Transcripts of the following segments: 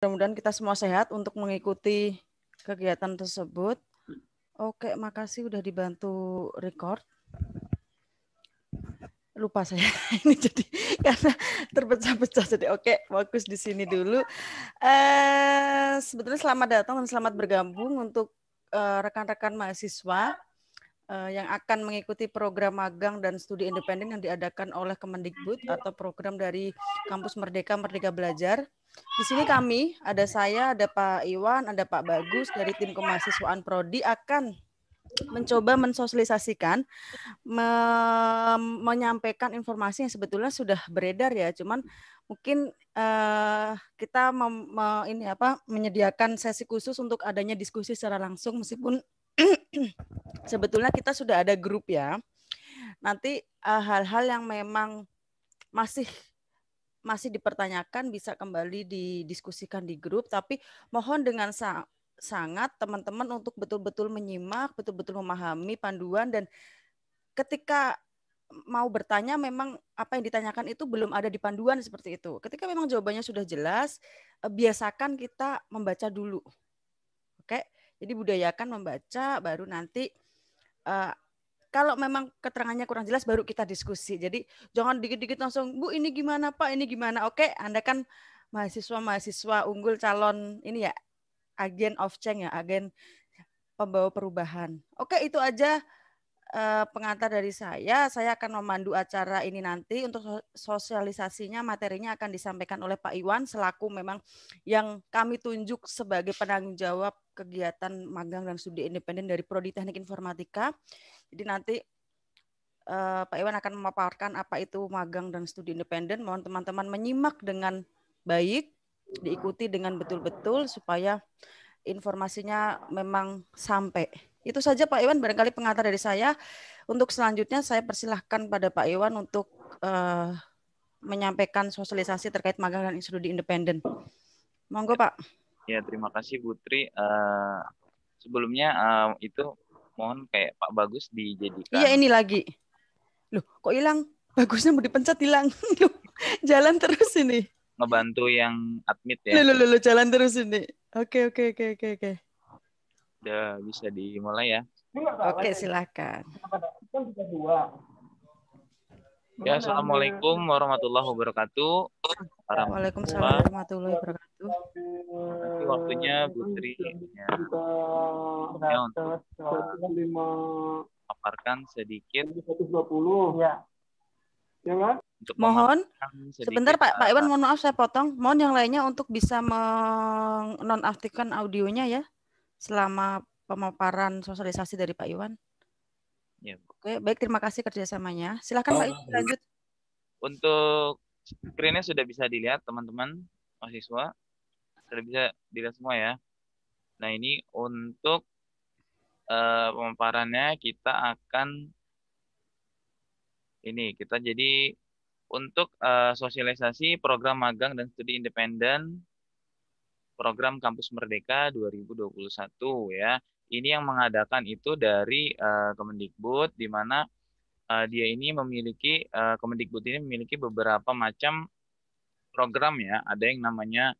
Mudah-mudahan kita semua sehat untuk mengikuti kegiatan tersebut. Oke, makasih udah dibantu record. Lupa saya ini jadi karena terpecah-pecah jadi oke fokus di sini dulu. Eh, sebetulnya selamat datang dan selamat bergabung untuk eh, rekan-rekan mahasiswa Eh, yang akan mengikuti program magang dan studi independen yang diadakan oleh Kemendikbud iya. atau program dari Kampus Merdeka Merdeka Belajar. Di sini kami, ada saya, ada Pak Iwan, ada Pak Bagus dari tim kemahasiswaan prodi akan mencoba mensosialisasikan, me menyampaikan informasi yang sebetulnya sudah beredar ya, cuman mungkin uh, kita mem, ini apa menyediakan sesi khusus untuk adanya diskusi secara langsung meskipun sebetulnya kita sudah ada grup ya. Nanti eh, hal-hal uh, yang memang masih masih dipertanyakan bisa kembali didiskusikan di grup tapi mohon dengan sa sangat teman-teman untuk betul-betul menyimak, betul-betul memahami panduan dan ketika mau bertanya memang apa yang ditanyakan itu belum ada di panduan seperti itu. Ketika memang jawabannya sudah jelas, eh, biasakan kita membaca dulu jadi budayakan membaca baru nanti uh, kalau memang keterangannya kurang jelas baru kita diskusi. Jadi jangan dikit-dikit langsung Bu ini gimana Pak, ini gimana. Oke, Anda kan mahasiswa-mahasiswa unggul calon ini ya agen of change ya, agen pembawa perubahan. Oke, itu aja uh, pengantar dari saya. Saya akan memandu acara ini nanti untuk sosialisasinya materinya akan disampaikan oleh Pak Iwan selaku memang yang kami tunjuk sebagai penanggung jawab kegiatan magang dan studi independen dari Prodi Teknik Informatika. Jadi nanti eh, Pak Iwan akan memaparkan apa itu magang dan studi independen. Mohon teman-teman menyimak dengan baik, diikuti dengan betul-betul supaya informasinya memang sampai. Itu saja Pak Iwan barangkali pengantar dari saya. Untuk selanjutnya saya persilahkan pada Pak Iwan untuk eh, menyampaikan sosialisasi terkait magang dan studi independen. Monggo Pak. Ya, terima kasih Putri. Uh, sebelumnya uh, itu mohon kayak Pak Bagus dijadikan. Iya, ini lagi. Loh, kok hilang? Bagusnya mau dipencet hilang. Loh, jalan terus ini. Ngebantu yang admit ya. Loh, loh, loh, jalan terus ini. Oke, oke, oke, oke, oke. Udah bisa dimulai ya. Oke, ya? silakan. Kan dua. Ya, assalamualaikum warahmatullahi wabarakatuh. Waalaikumsalam warahmatullahi wabarakatuh. Nanti waktunya Putri ya. ya, ya untuk paparkan sedikit. 120. Ya. Ya, kan? Untuk mohon sebentar Pak Pak Iwan mohon maaf saya potong. Mohon yang lainnya untuk bisa menonaktifkan audionya ya selama pemaparan sosialisasi dari Pak Iwan. Ya. Oke, baik terima kasih kerjasamanya. Silahkan Pak Ibu lanjut. Untuk screennya sudah bisa dilihat teman-teman mahasiswa. Sudah bisa dilihat semua ya. Nah ini untuk uh, pemaparannya kita akan ini kita jadi untuk uh, sosialisasi program magang dan studi independen program Kampus Merdeka 2021 ya ini yang mengadakan itu dari uh, Kemendikbud di mana uh, dia ini memiliki uh, Kemendikbud ini memiliki beberapa macam program ya. Ada yang namanya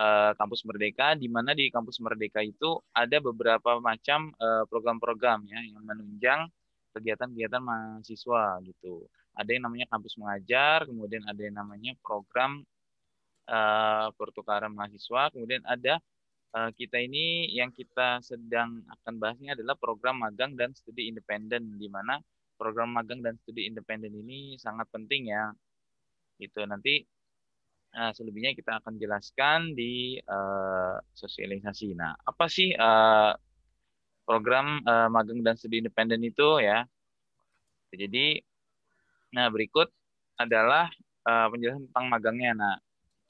uh, Kampus Merdeka di mana di Kampus Merdeka itu ada beberapa macam program program-program ya yang menunjang kegiatan-kegiatan mahasiswa gitu. Ada yang namanya kampus mengajar, kemudian ada yang namanya program uh, pertukaran mahasiswa, kemudian ada Eh, kita ini yang kita sedang akan bahasnya adalah program magang dan studi independen di mana program magang dan studi independen ini sangat penting ya itu nanti uh, selebihnya kita akan jelaskan di uh, sosialisasi nah apa sih uh, program uh, magang dan studi independen itu ya jadi nah berikut adalah uh, penjelasan tentang magangnya nah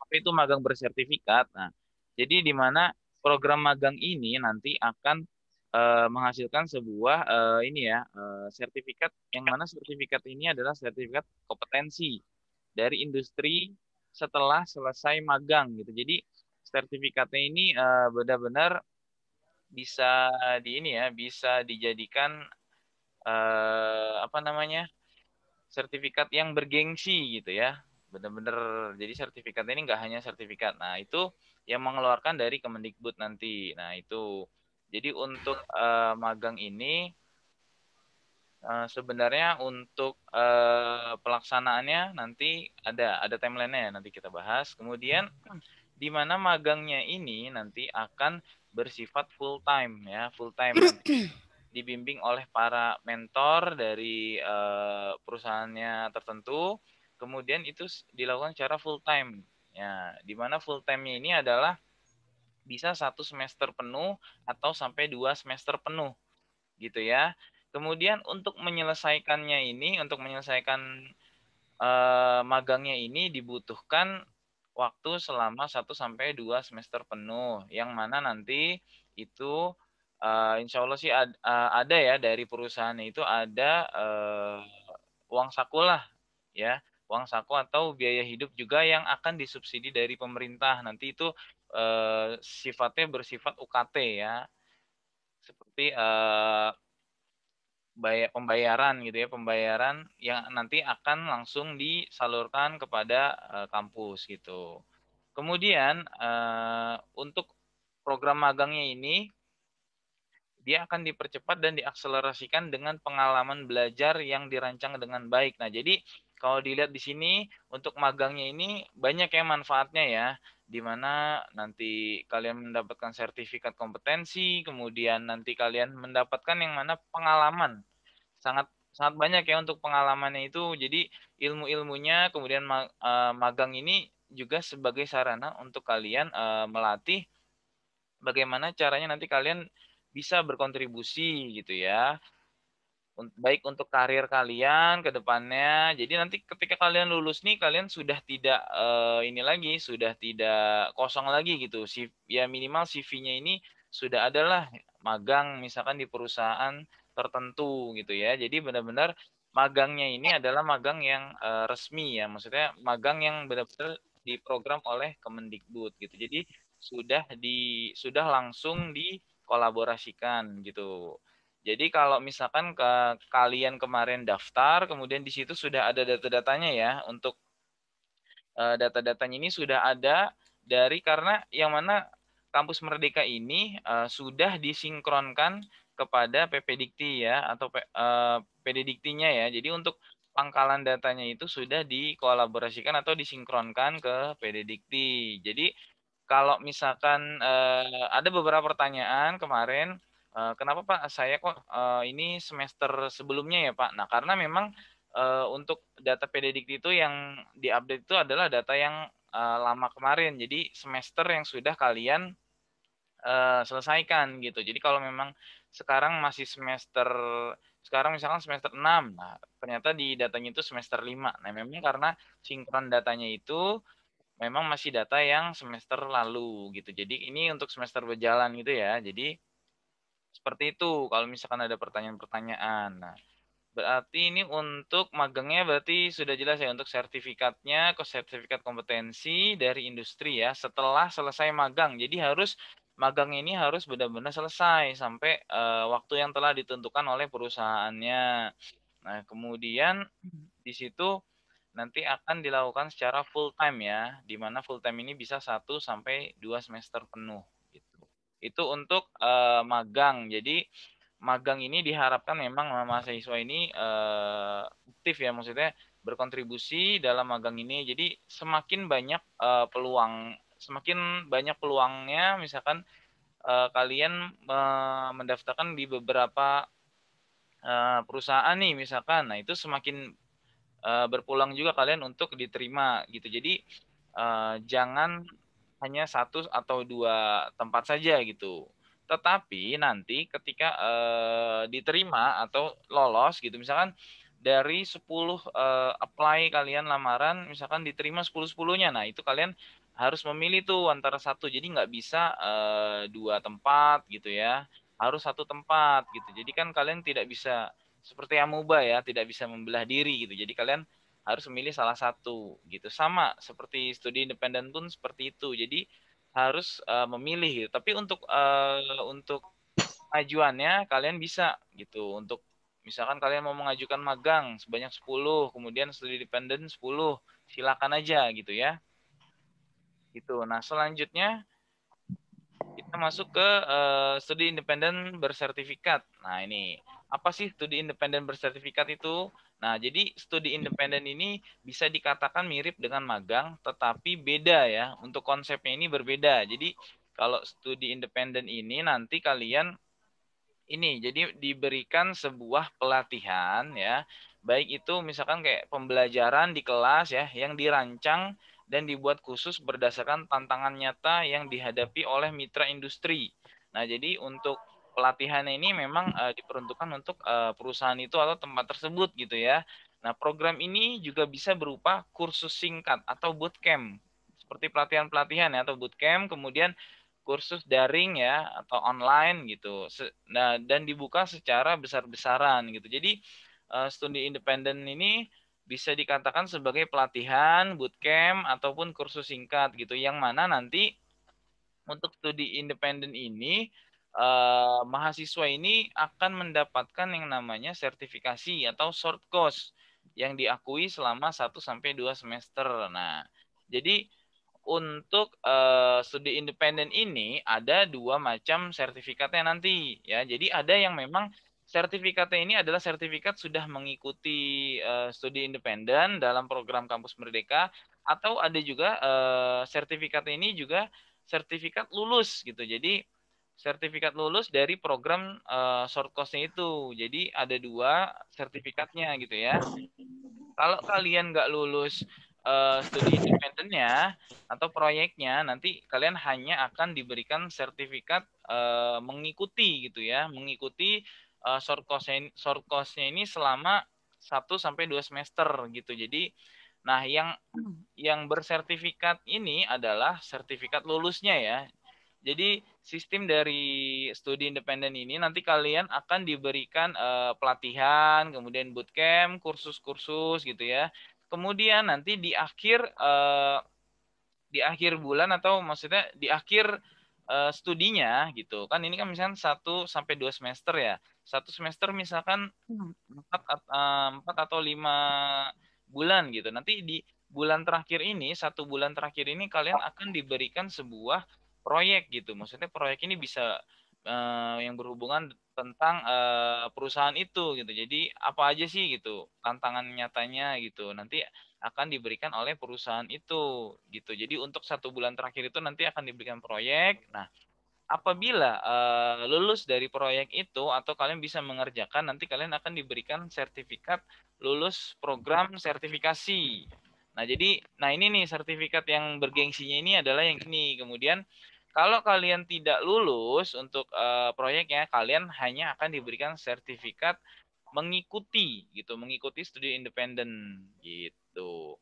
apa itu magang bersertifikat nah jadi di mana program magang ini nanti akan uh, menghasilkan sebuah uh, ini ya uh, sertifikat yang mana sertifikat ini adalah sertifikat kompetensi dari industri setelah selesai magang gitu. Jadi sertifikatnya ini uh, benar-benar bisa di ini ya bisa dijadikan apa namanya sertifikat yang bergengsi gitu ya Bener-bener. Jadi sertifikat ini nggak hanya sertifikat. Nah itu yang mengeluarkan dari Kemendikbud nanti. Nah itu. Jadi untuk uh, magang ini uh, sebenarnya untuk uh, pelaksanaannya nanti ada ada timelinenya ya, nanti kita bahas. Kemudian di mana magangnya ini nanti akan bersifat full time ya full time dibimbing oleh para mentor dari uh, perusahaannya tertentu kemudian itu dilakukan secara full time. Ya, di mana full time ini adalah bisa satu semester penuh atau sampai dua semester penuh, gitu ya. Kemudian untuk menyelesaikannya ini, untuk menyelesaikan eh, magangnya ini dibutuhkan waktu selama satu sampai dua semester penuh yang mana nanti itu uh, insya Allah sih ad, uh, ada ya dari perusahaan itu ada uh, uang sakulah ya uang saku atau biaya hidup juga yang akan disubsidi dari pemerintah. Nanti itu eh, sifatnya bersifat UKT ya. Seperti eh, bayar, pembayaran gitu ya, pembayaran yang nanti akan langsung disalurkan kepada eh, kampus gitu. Kemudian eh, untuk program magangnya ini dia akan dipercepat dan diakselerasikan dengan pengalaman belajar yang dirancang dengan baik. Nah, jadi kalau dilihat di sini untuk magangnya ini banyak yang manfaatnya ya, di mana nanti kalian mendapatkan sertifikat kompetensi, kemudian nanti kalian mendapatkan yang mana pengalaman. Sangat sangat banyak ya untuk pengalamannya itu. Jadi ilmu-ilmunya kemudian eh, magang ini juga sebagai sarana untuk kalian eh, melatih bagaimana caranya nanti kalian bisa berkontribusi gitu ya baik untuk karir kalian ke depannya. Jadi nanti ketika kalian lulus nih kalian sudah tidak uh, ini lagi, sudah tidak kosong lagi gitu. Si ya minimal CV-nya ini sudah adalah magang misalkan di perusahaan tertentu gitu ya. Jadi benar-benar magangnya ini adalah magang yang uh, resmi ya. Maksudnya magang yang benar-benar diprogram oleh Kemendikbud gitu. Jadi sudah di sudah langsung dikolaborasikan gitu. Jadi kalau misalkan ke kalian kemarin daftar, kemudian di situ sudah ada data-datanya ya untuk eh, data-datanya ini sudah ada dari karena yang mana kampus Merdeka ini eh, sudah disinkronkan kepada PP Dikti ya atau P, uh, ya. Jadi untuk pangkalan datanya itu sudah dikolaborasikan atau disinkronkan ke PD Dikti. Jadi kalau misalkan ada beberapa pertanyaan kemarin Eh, kenapa Pak saya kok eh, ini semester sebelumnya ya Pak? Nah karena memang eh, untuk data PDDikti itu yang diupdate itu adalah data yang lama kemarin. Jadi semester yang sudah kalian selesaikan gitu. Jadi kalau memang sekarang masih semester sekarang misalkan semester 6. Nah, ternyata di datanya itu semester 5. Nah, memang karena sinkron datanya itu memang masih data yang semester lalu gitu. Jadi ini untuk semester berjalan gitu ya. Jadi seperti itu kalau misalkan ada pertanyaan-pertanyaan. Nah, berarti ini untuk magangnya berarti sudah jelas ya untuk sertifikatnya, ke sertifikat kompetensi dari industri ya setelah selesai magang. Jadi harus magang ini harus benar-benar selesai sampai uh, waktu yang telah ditentukan oleh perusahaannya. Nah, kemudian hmm. di situ nanti akan dilakukan secara full time ya, di mana full time ini bisa satu sampai dua semester penuh itu untuk uh, magang. Jadi magang ini diharapkan memang mahasiswa ini uh, aktif ya maksudnya berkontribusi dalam magang ini. Jadi semakin banyak uh, peluang, semakin banyak peluangnya misalkan uh, kalian uh, mendaftarkan di beberapa uh, perusahaan nih misalkan. Nah, itu semakin uh, berpulang juga kalian untuk diterima gitu. Jadi uh, jangan hanya satu atau dua tempat saja gitu. Tetapi nanti ketika eh, diterima atau lolos gitu misalkan dari 10 eh, apply kalian lamaran misalkan diterima 10-10-nya. Nah, itu kalian harus memilih tuh antara satu. Jadi nggak bisa eh, dua tempat gitu ya. Harus satu tempat gitu. Jadi kan kalian tidak bisa seperti amuba ya, tidak bisa membelah diri gitu. Jadi kalian harus memilih salah satu gitu sama seperti studi independen pun seperti itu jadi harus uh, memilih gitu tapi untuk uh, untuk ajuannya kalian bisa gitu untuk misalkan kalian mau mengajukan magang sebanyak 10 kemudian studi independen 10 silakan aja gitu ya gitu nah selanjutnya kita masuk ke uh, studi independen bersertifikat nah ini apa sih studi independen bersertifikat itu Nah, jadi studi independen ini bisa dikatakan mirip dengan magang, tetapi beda ya. Untuk konsepnya ini berbeda. Jadi kalau studi independen ini nanti kalian ini jadi diberikan sebuah pelatihan ya, baik itu misalkan kayak pembelajaran di kelas ya yang dirancang dan dibuat khusus berdasarkan tantangan nyata yang dihadapi oleh mitra industri. Nah, jadi untuk pelatihannya ini memang uh, diperuntukkan untuk uh, perusahaan itu atau tempat tersebut gitu ya. Nah, program ini juga bisa berupa kursus singkat atau bootcamp. Seperti pelatihan-pelatihan ya atau bootcamp, kemudian kursus daring ya atau online gitu. Nah, dan dibuka secara besar-besaran gitu. Jadi uh, studi independen ini bisa dikatakan sebagai pelatihan, bootcamp ataupun kursus singkat gitu yang mana nanti untuk studi independen ini Eh, mahasiswa ini akan mendapatkan yang namanya sertifikasi atau short course yang diakui selama 1 sampai 2 semester. Nah, jadi untuk uh, studi independen ini ada dua macam sertifikatnya nanti ya. Jadi ada yang memang sertifikatnya ini adalah sertifikat sudah mengikuti uh, studi independen dalam program kampus merdeka atau ada juga uh, sertifikat ini juga sertifikat lulus gitu. Jadi sertifikat lulus dari program uh, short course itu. Jadi ada dua sertifikatnya gitu ya. Kalau kalian nggak lulus uh, studi independennya atau proyeknya, nanti kalian hanya akan diberikan sertifikat uh, mengikuti gitu ya, mengikuti uh, short course short course-nya ini selama 1 sampai dua semester gitu. Jadi nah yang yang bersertifikat ini adalah sertifikat lulusnya ya. Jadi sistem dari studi independen ini nanti kalian akan diberikan uh, pelatihan, kemudian bootcamp, kursus-kursus gitu ya. Kemudian nanti di akhir uh, di akhir bulan atau maksudnya di akhir uh, studinya gitu kan ini kan misalnya satu sampai dua semester ya satu semester misalkan 4 hmm. empat atau lima bulan gitu nanti di bulan terakhir ini satu bulan terakhir ini kalian akan diberikan sebuah proyek gitu. Maksudnya proyek ini bisa uh, yang berhubungan tentang uh, perusahaan itu gitu. Jadi apa aja sih gitu tantangan nyatanya gitu. Nanti akan diberikan oleh perusahaan itu gitu. Jadi untuk satu bulan terakhir itu nanti akan diberikan proyek. Nah apabila uh, lulus dari proyek itu atau kalian bisa mengerjakan nanti kalian akan diberikan sertifikat lulus program sertifikasi. Nah, jadi nah ini nih sertifikat yang bergengsinya ini adalah yang ini. Kemudian kalau kalian tidak lulus untuk uh, proyeknya, kalian hanya akan diberikan sertifikat mengikuti gitu, mengikuti studi independen gitu.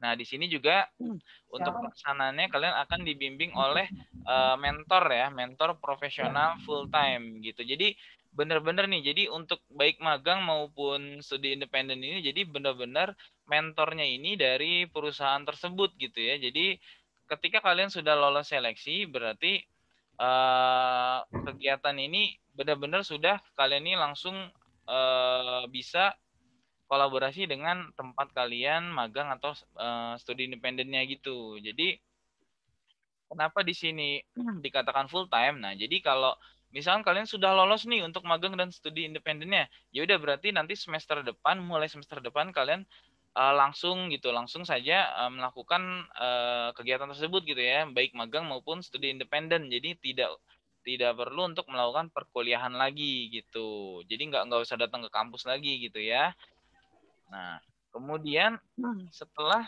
Nah, di sini juga hmm, untuk pelaksanaannya kalian akan dibimbing oleh uh, mentor ya, mentor profesional iya. full time gitu. Jadi benar-benar nih, jadi untuk baik magang maupun studi independen ini jadi benar-benar mentornya ini dari perusahaan tersebut gitu ya. Jadi ketika kalian sudah lolos seleksi berarti uh, kegiatan ini benar-benar sudah kalian ini langsung uh, bisa kolaborasi dengan tempat kalian magang atau uh, studi independennya gitu. Jadi kenapa di sini dikatakan full time? Nah, jadi kalau misalkan kalian sudah lolos nih untuk magang dan studi independennya, ya udah berarti nanti semester depan mulai semester depan kalian Eh, langsung gitu, langsung saja eh, melakukan eh, kegiatan tersebut gitu ya, baik magang maupun studi independen. Jadi tidak tidak perlu untuk melakukan perkuliahan lagi gitu. Jadi nggak nggak usah datang ke kampus lagi gitu ya. Nah, kemudian hmm. setelah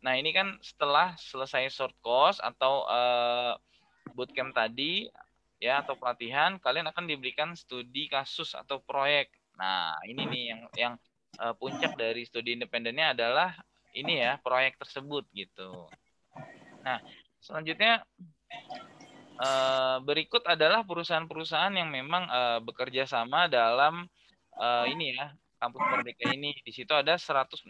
nah ini kan setelah selesai short course atau bootcamp tadi ya atau pelatihan kalian akan diberikan studi kasus atau proyek. Nah, ini nih yang yang uh, puncak dari studi independennya adalah ini ya proyek tersebut gitu. Nah selanjutnya uh, berikut adalah perusahaan-perusahaan yang memang uh, bekerja sama dalam uh, ini ya kampus merdeka ini. Di situ ada 160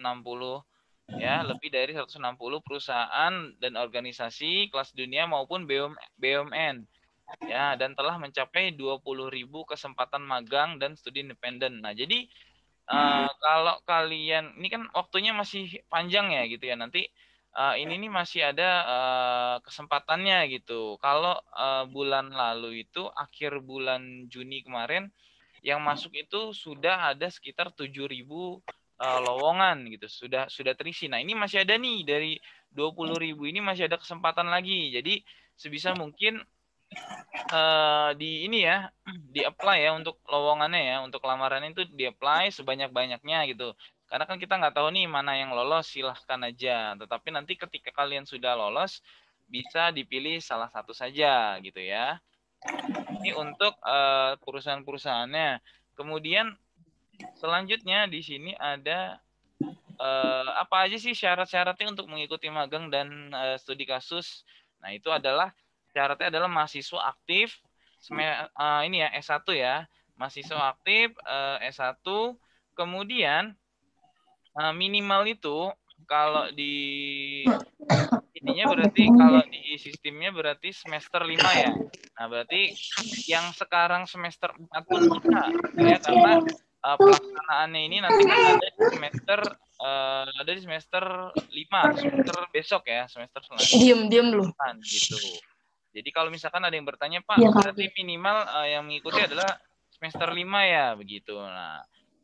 ya lebih dari 160 perusahaan dan organisasi kelas dunia maupun BUM BUMN ya dan telah mencapai 20.000 kesempatan magang dan studi independen. Nah, jadi Eh, iya. kalau kalian ini kan waktunya masih panjang ya gitu ya nanti uh, ini iya. nih masih ada uh, kesempatannya gitu. Kalau uh, bulan lalu itu akhir bulan Juni kemarin yang hmm. masuk itu sudah ada sekitar 7.000 uh, lowongan gitu. Sudah sudah terisi. Nah, ini masih ada nih dari 20.000 hmm. ini masih ada kesempatan lagi. Jadi sebisa iya. mungkin uh, di ini ya di apply ya untuk lowongannya ya untuk lamaran itu di apply sebanyak banyaknya gitu karena kan kita nggak tahu nih mana yang lolos silahkan aja tetapi nanti ketika kalian sudah lolos bisa dipilih salah satu saja gitu ya ini untuk uh, perusahaan-perusahaannya kemudian selanjutnya di sini ada uh, apa aja sih syarat-syaratnya untuk mengikuti magang dan uh, studi kasus nah itu adalah syaratnya adalah mahasiswa aktif sem uh, ini ya S1 ya, mahasiswa aktif uh, eh, S1 kemudian uh, minimal itu kalau di ininya berarti kalau di sistemnya berarti semester 5 ya. Nah, berarti yang sekarang semester 4 pun bisa ya karena uh, pelaksanaannya ini nanti kan ada di semester uh, ada di semester lima semester besok ya, semester selanjutnya. Diam-diam lu. Gitu. Jadi kalau misalkan ada yang bertanya, Pak, ya, berarti minimal uh, yang mengikuti adalah semester 5 ya, begitu. Nah,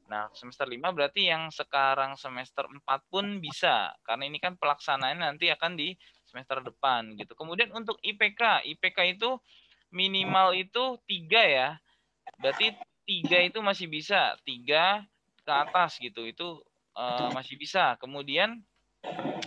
nah semester 5 berarti yang sekarang semester 4 pun bisa karena ini kan pelaksanaan nanti akan di semester depan gitu. Kemudian untuk IPK, IPK itu minimal itu tiga ya. Berarti tiga itu masih bisa, tiga ke atas gitu. Itu uh, masih bisa. Kemudian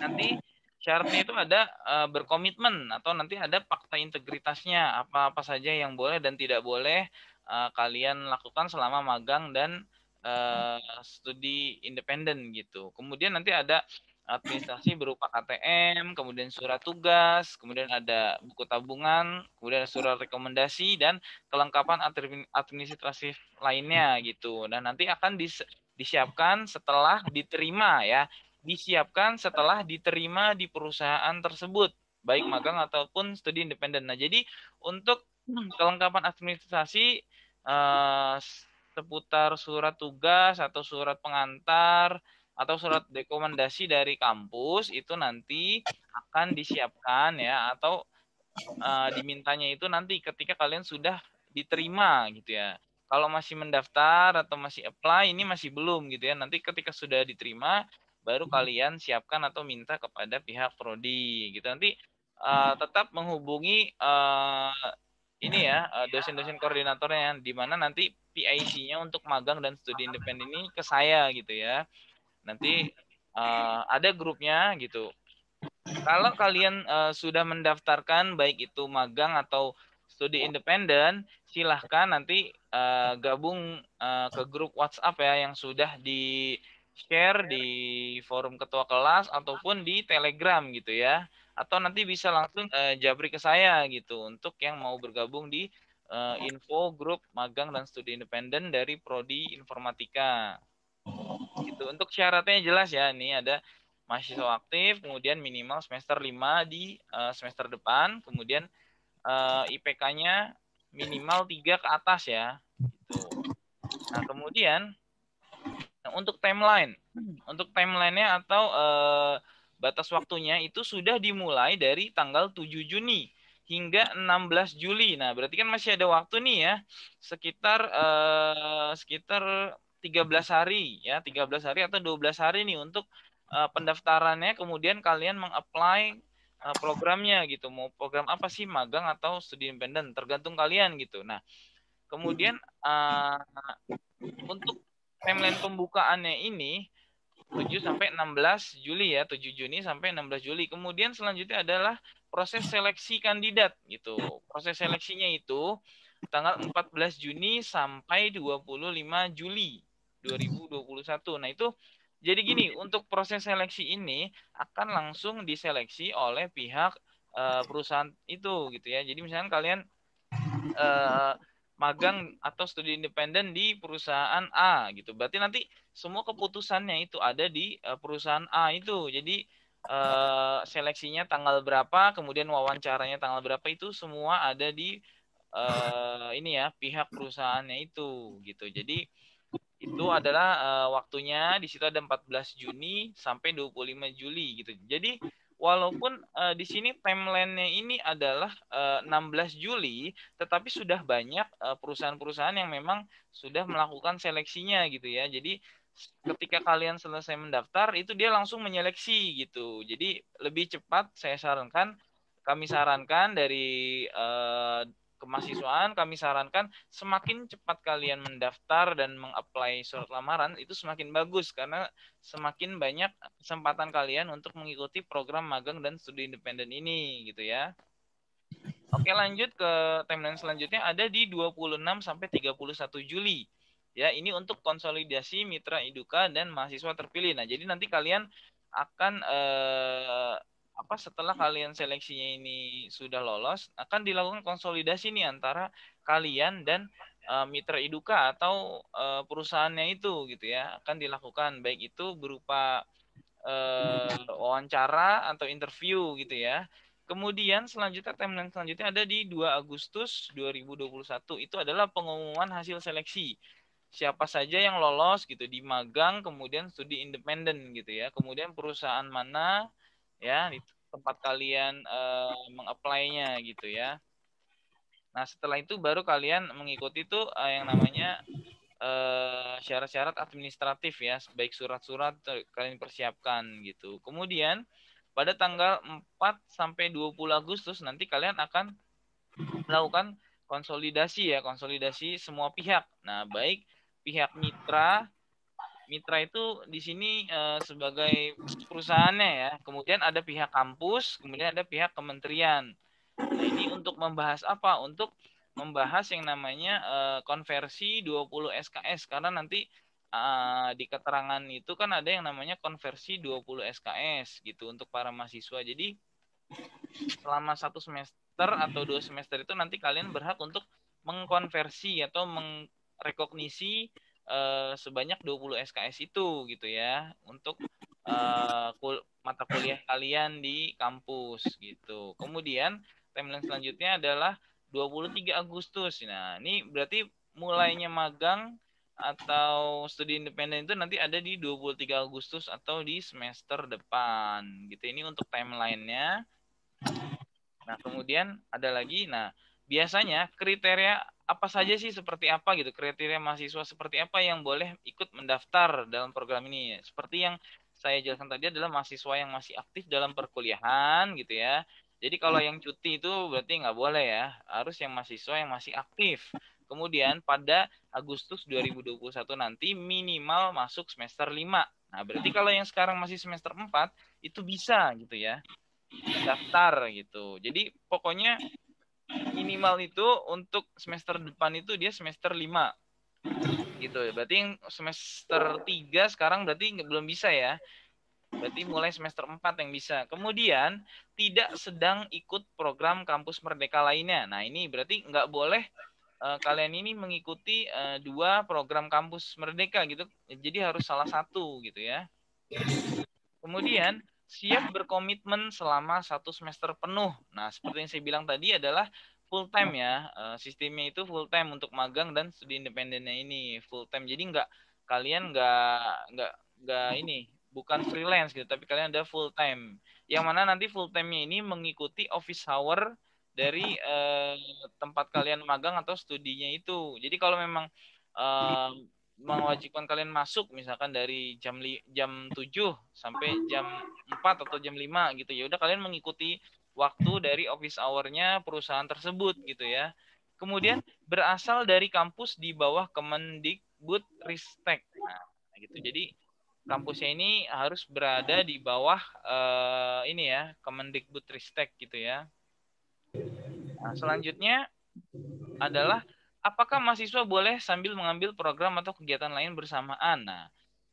nanti syaratnya itu ada uh, berkomitmen atau nanti ada fakta integritasnya apa-apa saja yang boleh dan tidak boleh uh, kalian lakukan selama magang dan uh, studi independen gitu. Kemudian nanti ada administrasi berupa KTM, kemudian surat tugas, kemudian ada buku tabungan, kemudian surat rekomendasi dan kelengkapan administrasi lainnya gitu. Dan nanti akan dis disiapkan setelah diterima ya disiapkan setelah diterima di perusahaan tersebut, baik hmm. magang ataupun studi independen. Nah, jadi untuk hmm. kelengkapan administrasi eh, seputar surat tugas atau surat pengantar atau surat rekomendasi dari kampus itu nanti akan disiapkan ya atau eh, dimintanya itu nanti ketika kalian sudah diterima gitu ya. Kalau masih mendaftar atau masih apply ini masih belum gitu ya. Nanti ketika sudah diterima baru hmm. kalian siapkan atau minta kepada pihak prodi gitu nanti uh, tetap menghubungi uh, ini ya eh, dosen-dosen koordinatornya di mana nanti PIC-nya untuk magang dan studi independen ini ke saya gitu ya nanti uh, ada grupnya gitu kalau kalian uh, sudah mendaftarkan baik itu magang atau studi independen silahkan nanti uh, gabung uh, ke grup WhatsApp ya yang sudah di share di forum ketua kelas ataupun di Telegram gitu ya. Atau nanti bisa langsung uh, eh, jabri ke saya gitu untuk yang mau bergabung di uh, info grup magang dan studi independen dari prodi informatika. Gitu. Untuk syaratnya jelas ya, ini ada mahasiswa aktif, kemudian minimal semester 5 di uh, semester depan, kemudian uh, IPK-nya minimal tiga ke atas ya. Gitu. Nah, kemudian Nah, untuk timeline, hmm. untuk timelinenya atau eh, batas waktunya itu sudah dimulai dari tanggal 7 Juni hingga 16 Juli. Nah, berarti kan masih ada waktu nih ya, sekitar eh, sekitar 13 hari ya, 13 hari atau 12 hari nih untuk eh, pendaftarannya. Kemudian kalian mengapply eh, programnya gitu, mau program apa sih, magang atau studi independen, tergantung kalian gitu. Nah, kemudian hmm. eh, untuk timeline pembukaannya ini 7 sampai 16 Juli ya, 7 Juni sampai 16 Juli. Kemudian selanjutnya adalah proses seleksi kandidat gitu. Proses seleksinya itu tanggal 14 Juni sampai 25 Juli 2021. Nah, itu jadi gini, untuk proses seleksi ini akan langsung diseleksi oleh pihak uh, perusahaan itu gitu ya. Jadi misalnya kalian uh, magang atau studi independen di perusahaan A gitu. Berarti nanti semua keputusannya itu ada di eh, perusahaan A itu. Jadi eh, seleksinya tanggal berapa, kemudian wawancaranya tanggal berapa itu semua ada di eh, ini ya pihak perusahaannya itu gitu. Jadi itu adalah waktunya di situ ada 14 Juni sampai 25 Juli gitu. Jadi walaupun uh, di sini timelinenya ini adalah uh, eh, 16 Juli, tetapi sudah banyak eh, perusahaan-perusahaan yang memang sudah melakukan seleksinya gitu ya. Jadi ketika kalian selesai mendaftar itu dia langsung menyeleksi gitu. Jadi lebih cepat saya sarankan, kami sarankan dari uh, kemahasiswaan kami sarankan semakin cepat kalian mendaftar dan mengapply surat lamaran itu semakin bagus karena semakin banyak kesempatan kalian untuk mengikuti program magang dan studi independen ini gitu ya. Oke, lanjut ke timeline selanjutnya ada di 26 sampai 31 Juli. Ya, ini untuk konsolidasi mitra Iduka dan mahasiswa terpilih. Nah, jadi nanti kalian akan eh, apa setelah kalian seleksinya ini sudah lolos akan dilakukan konsolidasi nih antara kalian dan uh, mitra eduka atau uh, perusahaannya itu gitu ya akan dilakukan baik itu berupa uh, wawancara atau interview gitu ya kemudian selanjutnya timeline selanjutnya ada di 2 Agustus 2021 itu adalah pengumuman hasil seleksi siapa saja yang lolos gitu di magang kemudian studi independen gitu ya kemudian perusahaan mana ya di tempat kalian uh, mengapply-nya gitu ya. Nah, setelah itu baru kalian mengikuti itu uh, eh, yang namanya eh, syarat-syarat uh, administratif ya, baik surat-surat kalian persiapkan gitu. Kemudian pada tanggal 4 sampai 20 Agustus nanti kalian akan melakukan konsolidasi ya, konsolidasi semua pihak. Nah, baik pihak mitra mitra itu di sini uh, sebagai perusahaannya ya. Kemudian ada pihak kampus, kemudian ada pihak kementerian. Nah, ini untuk membahas apa? Untuk membahas yang namanya uh, konversi 20 SKS karena nanti uh, di keterangan itu kan ada yang namanya konversi 20 SKS gitu untuk para mahasiswa. Jadi selama satu semester atau dua semester itu nanti kalian berhak untuk mengkonversi atau mengrekognisi Eh, sebanyak 20 SKS itu gitu ya untuk uh, kul mata kuliah kalian di kampus gitu. Kemudian timeline selanjutnya adalah 23 Agustus. Nah, ini berarti mulainya magang atau studi independen itu nanti ada di 23 Agustus atau di semester depan gitu. Ini untuk timeline-nya. Nah, kemudian ada lagi nah biasanya kriteria apa saja sih seperti apa gitu kriteria mahasiswa seperti apa yang boleh ikut mendaftar dalam program ini seperti yang saya jelaskan tadi adalah mahasiswa yang masih aktif dalam perkuliahan gitu ya jadi kalau hmm. yang cuti itu berarti nggak boleh ya harus yang mahasiswa yang masih aktif kemudian pada Agustus 2021 nanti minimal masuk semester 5 nah berarti kalau yang sekarang masih semester 4 itu bisa gitu ya daftar gitu jadi pokoknya minimal itu untuk semester depan itu dia semester lima gitu ya berarti semester tiga sekarang berarti belum bisa ya berarti mulai semester empat yang bisa kemudian tidak sedang ikut program kampus merdeka lainnya nah ini berarti nggak boleh uh, kalian ini mengikuti uh, dua program kampus merdeka gitu jadi harus salah satu gitu ya kemudian siap nah. berkomitmen selama satu semester penuh. Nah, seperti yang saya bilang tadi adalah full time ya. Eh, sistemnya itu full time untuk magang dan studi independennya ini full time. Jadi nggak kalian nggak nggak nggak ini bukan freelance gitu, tapi kalian ada full time. Yang mana nanti full time-nya ini mengikuti office hour dari eh, tempat kalian magang atau studinya itu. Jadi kalau memang eh, mewajibkan kalian masuk misalkan dari jam li, jam 7 sampai jam 4 atau jam 5 gitu ya udah kalian mengikuti waktu dari office hour-nya perusahaan tersebut gitu ya. Kemudian berasal dari kampus di bawah Kemendikbud Ristek. Nah, gitu. Jadi kampusnya ini harus berada di bawah uh, ini ya Kemendikbud Ristek gitu ya. Nah, selanjutnya adalah apakah mahasiswa boleh sambil mengambil program atau kegiatan lain bersamaan? Nah,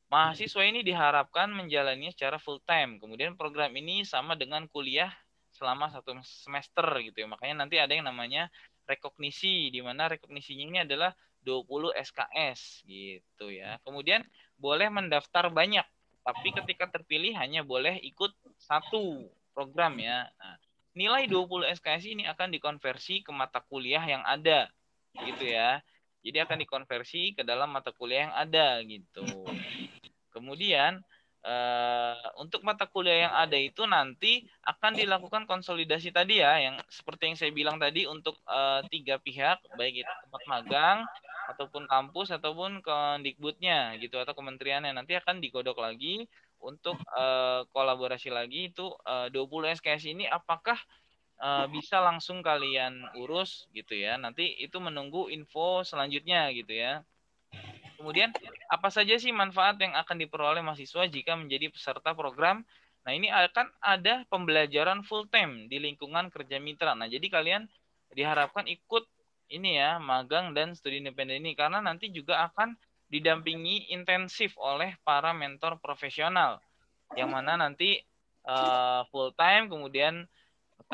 mahasiswa ini diharapkan menjalannya secara full time. Kemudian program ini sama dengan kuliah selama satu semester gitu ya. Makanya nanti ada yang namanya rekognisi, di mana rekognisinya ini adalah 20 SKS gitu ya. Kemudian boleh mendaftar banyak, tapi ketika terpilih hanya boleh ikut satu program ya. Nah, nilai 20 SKS ini akan dikonversi ke mata kuliah yang ada gitu ya. Jadi akan dikonversi ke dalam mata kuliah yang ada gitu. Kemudian Uh, untuk mata kuliah yang ada itu nanti akan dilakukan konsolidasi tadi ya, yang seperti yang saya bilang tadi untuk uh, tiga pihak, baik itu tempat magang ataupun kampus ataupun kemdikbudnya gitu atau kementeriannya nanti akan digodok lagi untuk uh, kolaborasi lagi itu uh, 20 SKS ini apakah uh, bisa langsung kalian urus gitu ya. Nanti itu menunggu info selanjutnya gitu ya. Kemudian apa saja sih manfaat yang akan diperoleh mahasiswa jika menjadi peserta program? Nah, ini akan ada pembelajaran full time di lingkungan kerja mitra. Nah, jadi kalian diharapkan ikut ini ya, magang dan studi independen ini karena nanti juga akan didampingi intensif oleh para mentor profesional yang mana nanti uh, full time kemudian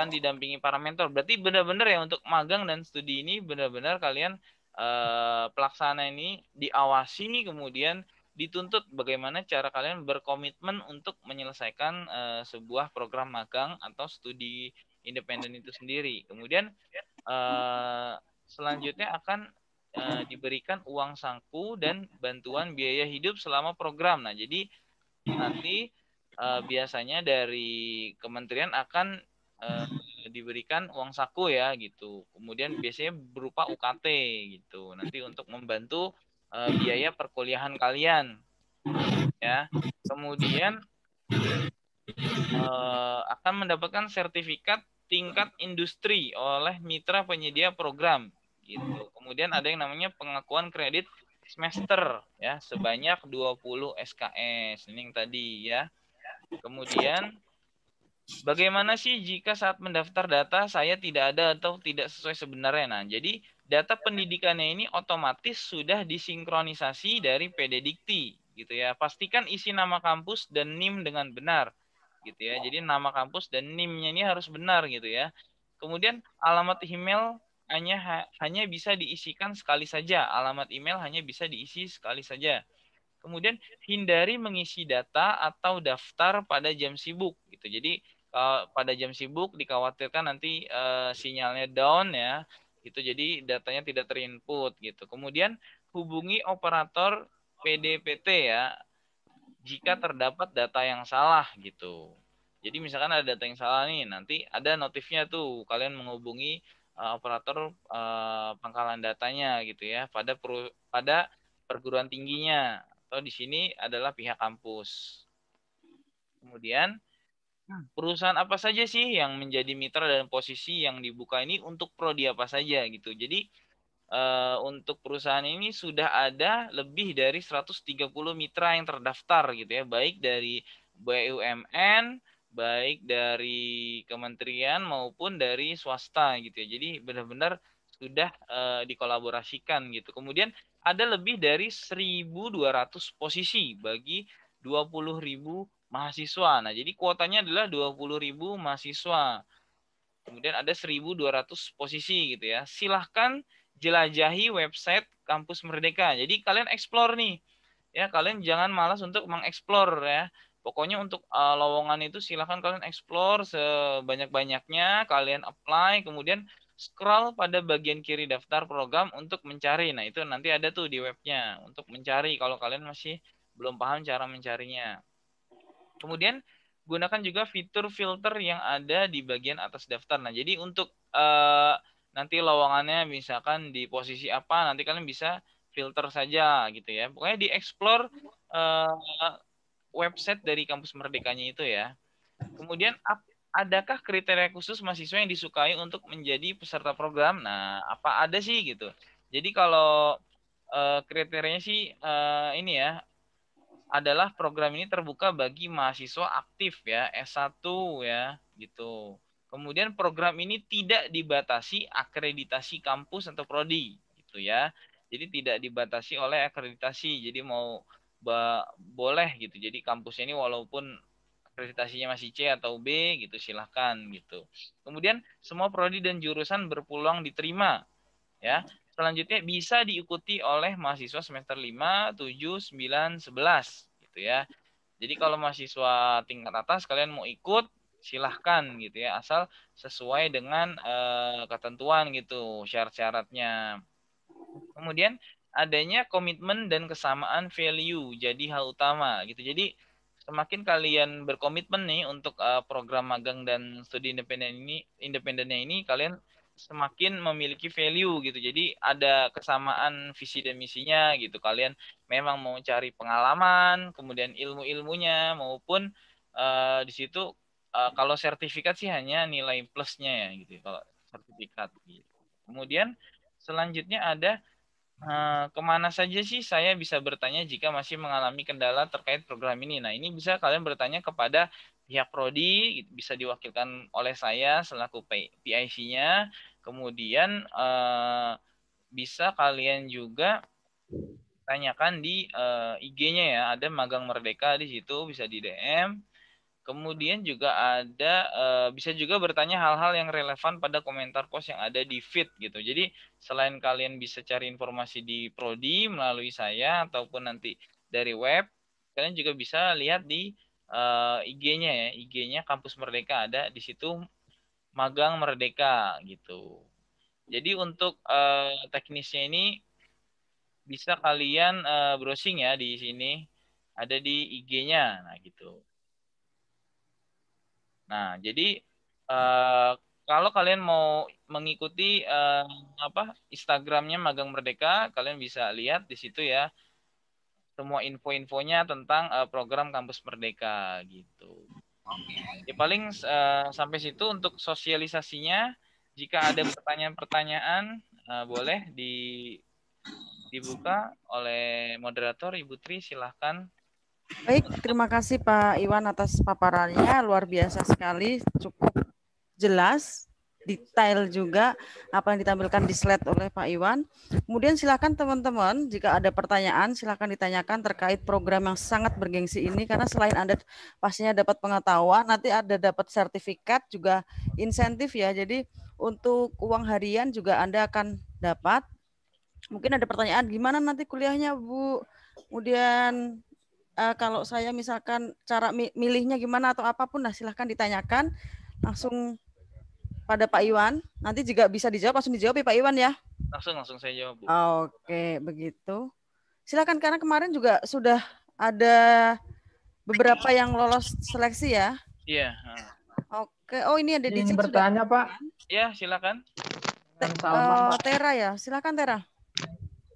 akan didampingi para mentor. Berarti benar-benar ya untuk magang dan studi ini benar-benar kalian eh, pelaksana ini diawasi kemudian dituntut bagaimana cara kalian berkomitmen untuk menyelesaikan uh, sebuah program magang atau studi independen itu sendiri. Kemudian uh, selanjutnya akan uh, diberikan uang saku dan bantuan biaya hidup selama program. Nah, jadi nanti uh, biasanya dari kementerian akan Eh, diberikan uang saku ya gitu. Kemudian biasanya berupa UKT gitu. Nanti untuk membantu eh, biaya perkuliahan kalian. Ya. Kemudian eh, akan mendapatkan sertifikat tingkat industri oleh mitra penyedia program gitu. Kemudian ada yang namanya pengakuan kredit semester ya sebanyak 20 SKS ini yang tadi ya. Kemudian Bagaimana sih jika saat mendaftar data saya tidak ada atau tidak sesuai sebenarnya? Nah, jadi data pendidikannya ini otomatis sudah disinkronisasi dari PD Dikti gitu ya. Pastikan isi nama kampus dan NIM dengan benar gitu ya. Jadi nama kampus dan NIM-nya ini harus benar gitu ya. Kemudian alamat email hanya hanya bisa diisikan sekali saja. Alamat email hanya bisa diisi sekali saja. Kemudian hindari mengisi data atau daftar pada jam sibuk gitu. Jadi uh, pada jam sibuk dikhawatirkan nanti uh, sinyalnya down ya itu jadi datanya tidak terinput gitu kemudian hubungi operator PDPT ya jika terdapat data yang salah gitu jadi misalkan ada data yang salah nih nanti ada notifnya tuh kalian menghubungi uh, operator uh, pangkalan datanya gitu ya pada per, pada perguruan tingginya atau di sini adalah pihak kampus kemudian Hmm. perusahaan apa saja sih yang menjadi mitra dan posisi yang dibuka ini untuk prodi apa saja gitu. Jadi uh, untuk perusahaan ini sudah ada lebih dari 130 mitra yang terdaftar gitu ya, baik dari BUMN, baik dari kementerian maupun dari swasta gitu ya. Jadi benar-benar sudah uh, dikolaborasikan gitu. Kemudian ada lebih dari 1.200 posisi bagi 20.000 mahasiswa. Nah, jadi kuotanya adalah 20.000 mahasiswa. Kemudian ada 1.200 posisi gitu ya. Silahkan jelajahi website Kampus Merdeka. Jadi kalian explore nih. Ya, kalian jangan malas untuk mengeksplor ya. Pokoknya untuk uh, lowongan itu silahkan kalian explore sebanyak-banyaknya, kalian apply, kemudian scroll pada bagian kiri daftar program untuk mencari. Nah, itu nanti ada tuh di webnya untuk mencari kalau kalian masih belum paham cara mencarinya. Kemudian gunakan juga fitur filter yang ada di bagian atas daftar. Nah, jadi untuk uh, nanti lowongannya misalkan di posisi apa, nanti kalian bisa filter saja gitu ya. Pokoknya di explore uh, eh, website dari kampus merdekanya itu ya. Kemudian adakah kriteria khusus mahasiswa yang disukai untuk menjadi peserta program? Nah, apa ada sih gitu. Jadi kalau uh, kriterianya sih uh, ini ya adalah program ini terbuka bagi mahasiswa aktif ya, S1 ya, gitu. Kemudian program ini tidak dibatasi akreditasi kampus atau prodi gitu ya. Jadi tidak dibatasi oleh akreditasi. Jadi mau boleh gitu. Jadi kampus ini walaupun akreditasinya masih C atau B gitu silahkan gitu. Kemudian semua prodi dan jurusan berpeluang diterima ya selanjutnya bisa diikuti oleh mahasiswa semester 5, 7, 9, 11 gitu ya. Jadi kalau mahasiswa tingkat atas kalian mau ikut silahkan gitu ya asal sesuai dengan eh, ketentuan gitu syarat-syaratnya. Kemudian adanya komitmen dan kesamaan value jadi hal utama gitu. Jadi semakin kalian berkomitmen nih untuk uh, program magang dan studi independen ini independennya ini kalian semakin memiliki value gitu. Jadi ada kesamaan visi dan misinya gitu. Kalian memang mau cari pengalaman, kemudian ilmu-ilmunya maupun uh, di situ uh, kalau sertifikat sih hanya nilai plusnya ya gitu. Ya, kalau sertifikat. Gitu. Kemudian selanjutnya ada eh, kemana saja sih saya bisa bertanya jika masih mengalami kendala terkait program ini. Nah ini bisa kalian bertanya kepada pihak prodi gitu. bisa diwakilkan oleh saya selaku PIC-nya Kemudian uh, bisa kalian juga tanyakan di uh, eh, IG-nya ya, ada magang merdeka di situ bisa di DM. Kemudian juga ada uh, bisa juga bertanya hal-hal yang relevan pada komentar post yang ada di feed gitu. Jadi selain kalian bisa cari informasi di prodi melalui saya ataupun nanti dari web, kalian juga bisa lihat di uh, IG-nya ya, IG-nya kampus merdeka ada di situ magang merdeka gitu. Jadi untuk uh, teknisnya ini bisa kalian uh, browsing ya di sini ada di IG-nya nah gitu. Nah, jadi uh, kalau kalian mau mengikuti uh, apa Instagramnya Magang Merdeka, kalian bisa lihat di situ ya semua info-infonya tentang uh, program Kampus Merdeka gitu. Ya paling uh, sampai situ untuk sosialisasinya. Jika ada pertanyaan-pertanyaan uh, boleh di dibuka oleh moderator Ibu Tri silahkan. Baik, terima kasih Pak Iwan atas paparannya luar biasa sekali, cukup jelas detail juga apa yang ditampilkan di slide oleh Pak Iwan. Kemudian silakan teman-teman jika ada pertanyaan silakan ditanyakan terkait program yang sangat bergengsi ini karena selain Anda pastinya dapat pengetahuan, nanti ada dapat sertifikat juga insentif ya. Jadi untuk uang harian juga Anda akan dapat. Mungkin ada pertanyaan gimana nanti kuliahnya Bu? Kemudian eh, kalau saya misalkan cara milihnya gimana atau apapun nah silahkan ditanyakan langsung pada Pak Iwan. Nanti juga bisa dijawab, langsung dijawab ya Pak Iwan ya. Langsung, langsung saya jawab. Oke, okay. begitu. Silakan karena kemarin juga sudah ada beberapa yang lolos seleksi ya. Iya. Uh. Oke, oh ini ada di bertanya Pak. Ya, silakan. Te uh, eh, Tera ya, silakan Tera.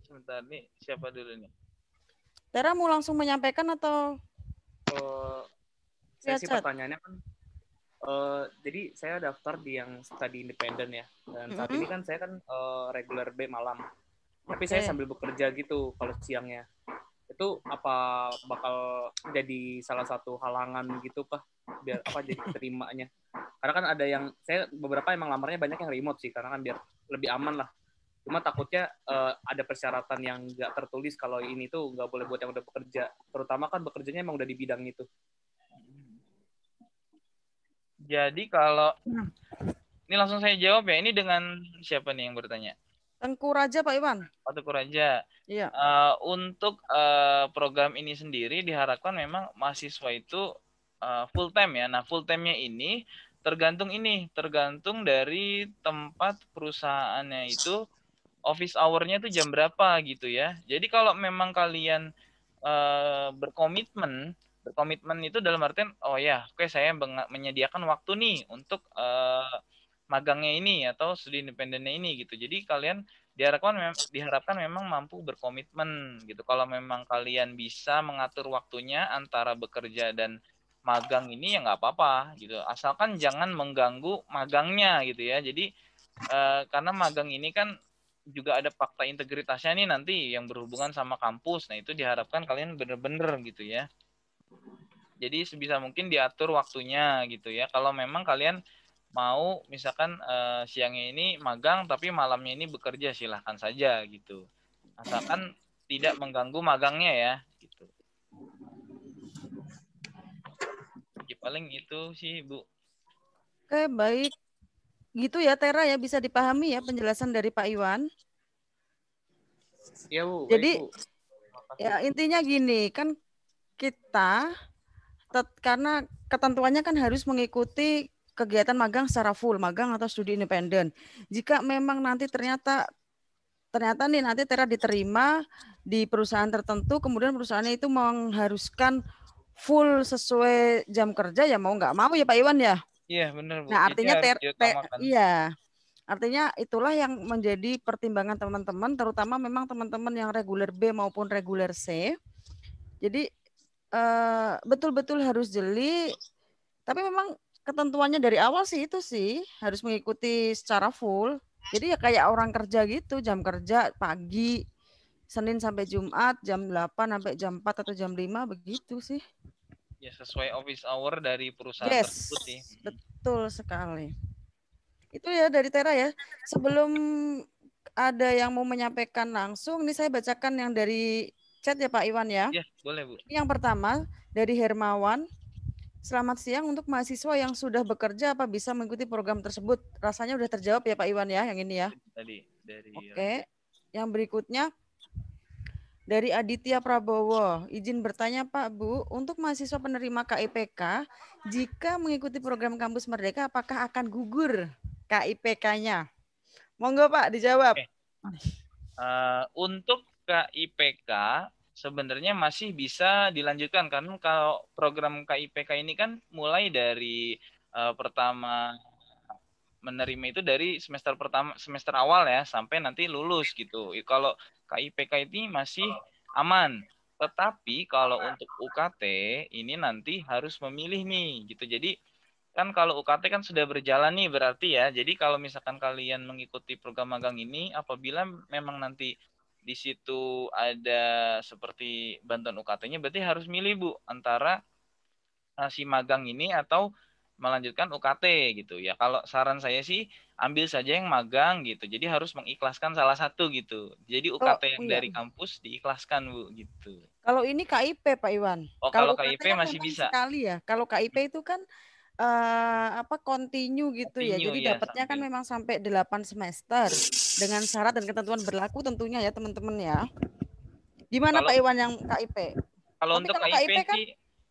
Sebentar nih, siapa dulu nih? Tera mau langsung menyampaikan atau? Oh, saya sih pertanyaannya kan Uh, jadi saya daftar di yang tadi independen ya. Dan saat mm -hmm. ini kan saya kan uh, regular B malam. Tapi okay. saya sambil bekerja gitu kalau siangnya. Itu apa bakal jadi salah satu halangan gitu kah biar apa jadi terimanya? Karena kan ada yang saya beberapa emang lamarnya banyak yang remote sih karena kan biar lebih aman lah. Cuma takutnya uh, ada persyaratan yang nggak tertulis kalau ini tuh nggak boleh buat yang udah bekerja. Terutama kan bekerjanya emang udah di bidang itu. Jadi kalau hmm. ini langsung saya jawab ya. Ini dengan siapa nih yang bertanya? Tengku Raja Pak Iwan. Oh, Tengku Raja. Iya. Uh, untuk uh, program ini sendiri diharapkan memang mahasiswa itu uh, full time ya. Nah, full time-nya ini tergantung ini, tergantung dari tempat perusahaannya itu office hour-nya itu jam berapa gitu ya. Jadi kalau memang kalian uh, berkomitmen komitmen itu dalam artian oh ya oke okay, saya menyediakan waktu nih untuk uh, magangnya ini atau studi independennya ini gitu jadi kalian diharapkan mem diharapkan memang mampu berkomitmen gitu kalau memang kalian bisa mengatur waktunya antara bekerja dan magang ini ya nggak apa-apa gitu asalkan jangan mengganggu magangnya gitu ya jadi eh, karena magang ini kan juga ada fakta integritasnya nih nanti yang berhubungan sama kampus nah itu diharapkan kalian bener-bener gitu ya jadi sebisa mungkin diatur waktunya gitu ya. Kalau memang kalian mau misalkan uh, siangnya ini magang tapi malamnya ini bekerja silahkan saja gitu. Asalkan tidak mengganggu magangnya ya gitu. jadi ya, paling itu sih Bu. Oke, baik. Gitu ya Tera ya bisa dipahami ya penjelasan dari Pak Iwan. Iya Bu. Jadi baik, Bu. ya intinya gini, kan kita karena ketentuannya kan harus mengikuti kegiatan magang secara full, magang atau studi independen. Jika memang nanti ternyata ternyata nih nanti Tera diterima di perusahaan tertentu, kemudian perusahaannya itu mengharuskan full sesuai jam kerja ya mau nggak mau ya Pak Iwan ya. Iya benar. Bu. Nah artinya ter, ter iya artinya itulah yang menjadi pertimbangan teman-teman, terutama memang teman-teman yang reguler B maupun reguler C. Jadi betul eh, betul-betul harus jeli tapi memang ketentuannya dari awal sih itu sih harus mengikuti secara full jadi ya kayak orang kerja gitu jam kerja pagi Senin sampai Jumat jam 8 sampai jam 4 atau jam 5 begitu sih ya sesuai office hour dari perusahaan yes, tersebut sih betul sekali itu ya dari Tera ya sebelum ada yang mau menyampaikan langsung ini saya bacakan yang dari chat ya Pak Iwan ya. Ya, boleh Bu. Yang pertama dari Hermawan. Selamat siang untuk mahasiswa yang sudah bekerja apa bisa mengikuti program tersebut? Rasanya sudah terjawab ya Pak Iwan ya yang ini ya. Tadi dari Oke. Okay. Yang berikutnya dari Aditya Prabowo, izin bertanya Pak Bu, untuk mahasiswa penerima KIPK, jika mengikuti program Kampus Merdeka, apakah akan gugur KIPK-nya? Monggo Pak dijawab. Okay. Uh, eh, untuk KIPK sebenarnya masih bisa dilanjutkan kan kalau program KIPK ini kan mulai dari uh, pertama menerima itu dari semester pertama semester awal ya sampai nanti lulus gitu. Kalau KIPK ini masih aman. Tetapi kalau untuk UKT ini nanti harus memilih nih gitu. Jadi kan kalau UKT kan sudah berjalan nih berarti ya. Jadi kalau misalkan kalian mengikuti program magang ini apabila memang nanti di situ ada seperti bantuan UKT-nya berarti harus milih Bu antara eh, si magang ini atau melanjutkan UKT gitu ya. Kalau saran saya sih ambil saja yang magang gitu. Jadi harus mengikhlaskan salah satu gitu. Jadi UKT oh, yang iya. dari kampus diikhlaskan Bu gitu. Kalau ini KIP Pak Iwan. Oh, kalau, kalau KIP kan masih bisa. Sekali ya. Kalau KIP itu kan uh, apa continue gitu ya. continue, ya. Jadi ya, dapatnya kan memang sampai 8 semester dengan syarat dan ketentuan berlaku tentunya ya teman-teman ya. Gimana mana Pak Iwan yang KIP? Kalau Tapi untuk KIP, KIP kan, sih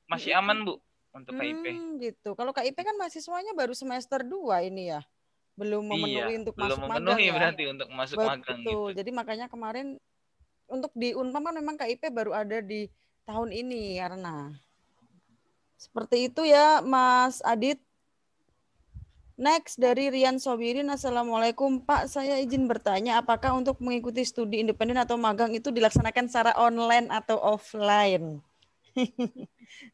masih aman, Bu, untuk hmm, KIP. gitu. Kalau KIP kan mahasiswanya baru semester 2 ini ya. Belum iya, memenuhi iya, untuk belum masuk memenuhi magang. Ya. berarti ya. untuk masuk Betul. magang gitu. Jadi makanya kemarin untuk di Unpam kan memang KIP baru ada di tahun ini karena seperti itu ya Mas Adit. Next dari Rian Sobirin, Assalamualaikum Pak, saya izin bertanya apakah untuk mengikuti studi independen atau magang itu dilaksanakan secara online atau offline?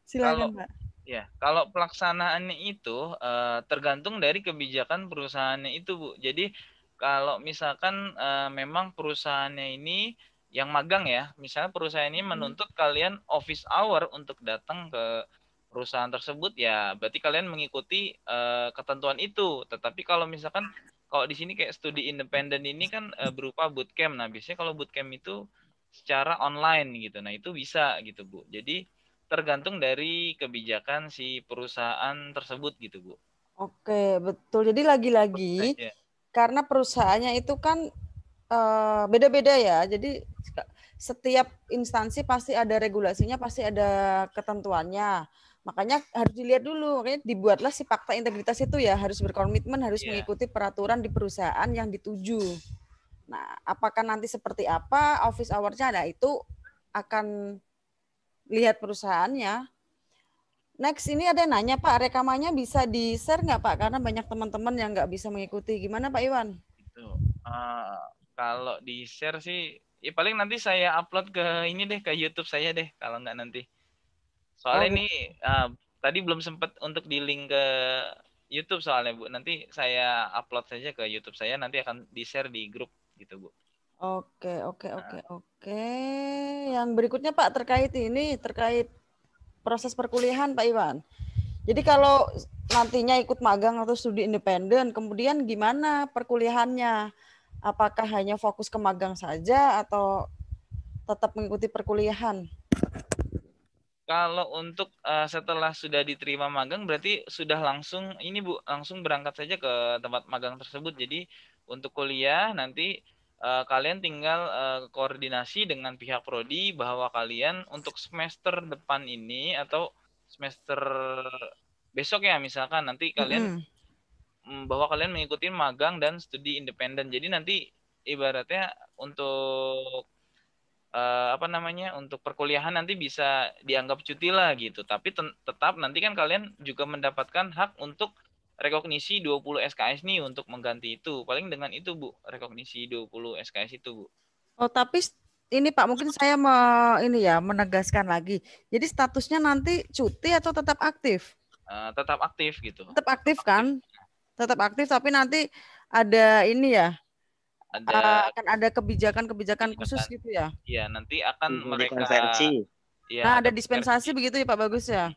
Silakan kalau, Pak. Ya, kalau pelaksanaannya itu eh, tergantung dari kebijakan perusahaannya itu Bu. Jadi kalau misalkan eh, memang perusahaannya ini yang magang ya, misalnya perusahaan ini mm-hmm. menuntut hmm. kalian office hour untuk datang ke perusahaan tersebut ya berarti kalian mengikuti uh, ketentuan itu. Tetapi kalau misalkan kalau di sini kayak studi independen ini kan uh, berupa bootcamp. Nah, biasanya kalau bootcamp itu secara online gitu. Nah, itu bisa gitu, Bu. Jadi tergantung dari kebijakan si perusahaan tersebut gitu, Bu. Oke, betul. Jadi lagi-lagi ya. karena perusahaannya itu kan beda eh, beda-beda ya. Jadi setiap instansi pasti ada regulasinya, pasti ada ketentuannya. Makanya harus dilihat dulu, makanya dibuatlah si fakta integritas itu ya harus berkomitmen, harus yeah. mengikuti peraturan di perusahaan yang dituju. Nah, apakah nanti seperti apa office hoursnya? nya Nah, itu akan lihat perusahaannya. Next ini ada yang nanya Pak, rekamannya bisa di share nggak Pak? Karena banyak teman-teman yang nggak bisa mengikuti. Gimana Pak Iwan? Itu uh, ah, kalau di share sih, ya paling nanti saya upload ke ini deh ke YouTube saya deh kalau nggak nanti. Soalnya oh. ini uh, ah, tadi belum sempat untuk di link ke YouTube soalnya Bu. Nanti saya upload saja ke YouTube saya nanti akan di-share di grup gitu Bu. Oke, oke, nah. oke, oke. Yang berikutnya Pak terkait ini terkait proses perkuliahan Pak Iwan. Jadi kalau nantinya ikut magang atau studi independen, kemudian gimana perkuliahannya? Apakah hanya fokus ke magang saja atau tetap mengikuti perkuliahan? Kalau untuk uh, setelah sudah diterima magang berarti sudah langsung ini Bu langsung berangkat saja ke tempat magang tersebut. Jadi untuk kuliah nanti uh, kalian tinggal uh, koordinasi dengan pihak prodi bahwa kalian untuk semester depan ini atau semester besok ya misalkan nanti kalian mm. bahwa kalian mengikuti magang dan studi independen. Jadi nanti ibaratnya untuk uh, apa namanya untuk perkuliahan nanti bisa dianggap cuti lah gitu tapi tetap nanti kan kalian juga mendapatkan hak untuk rekognisi 20 SKS nih untuk mengganti itu paling dengan itu Bu rekognisi 20 SKS itu Bu Oh tapi ini Pak mungkin saya me, ini ya menegaskan lagi jadi statusnya nanti cuti atau tetap aktif uh, tetap aktif gitu tetap aktif kan tetap aktif tapi nanti ada ini ya ada uh, akan ada kebijakan-kebijakan khusus gitu ya? Iya, nanti akan hmm, mereka Ya, nah, ada, dispensasi konversi. begitu ya Pak Bagus ya?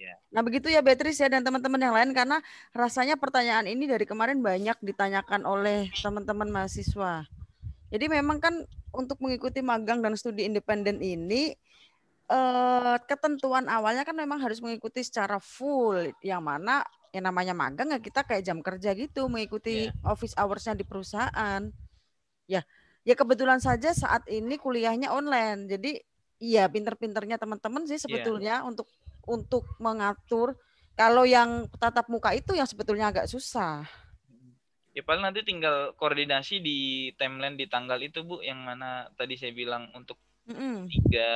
Iya. Nah begitu ya Beatrice ya dan teman-teman yang lain karena rasanya pertanyaan ini dari kemarin banyak ditanyakan oleh teman-teman mahasiswa. Jadi memang kan untuk mengikuti magang dan studi independen ini eh, ketentuan awalnya kan memang harus mengikuti secara full yang mana yang namanya magang ya kita kayak jam kerja gitu mengikuti yeah. office hoursnya di perusahaan. Ya, ya kebetulan saja saat ini kuliahnya online. Jadi iya pinter-pinternya teman-teman sih iya. sebetulnya yeah. untuk untuk mengatur kalau yang tatap muka itu yang sebetulnya agak susah. Ya paling nanti tinggal koordinasi di timeline di tanggal itu Bu yang mana tadi saya bilang untuk mm hmm tiga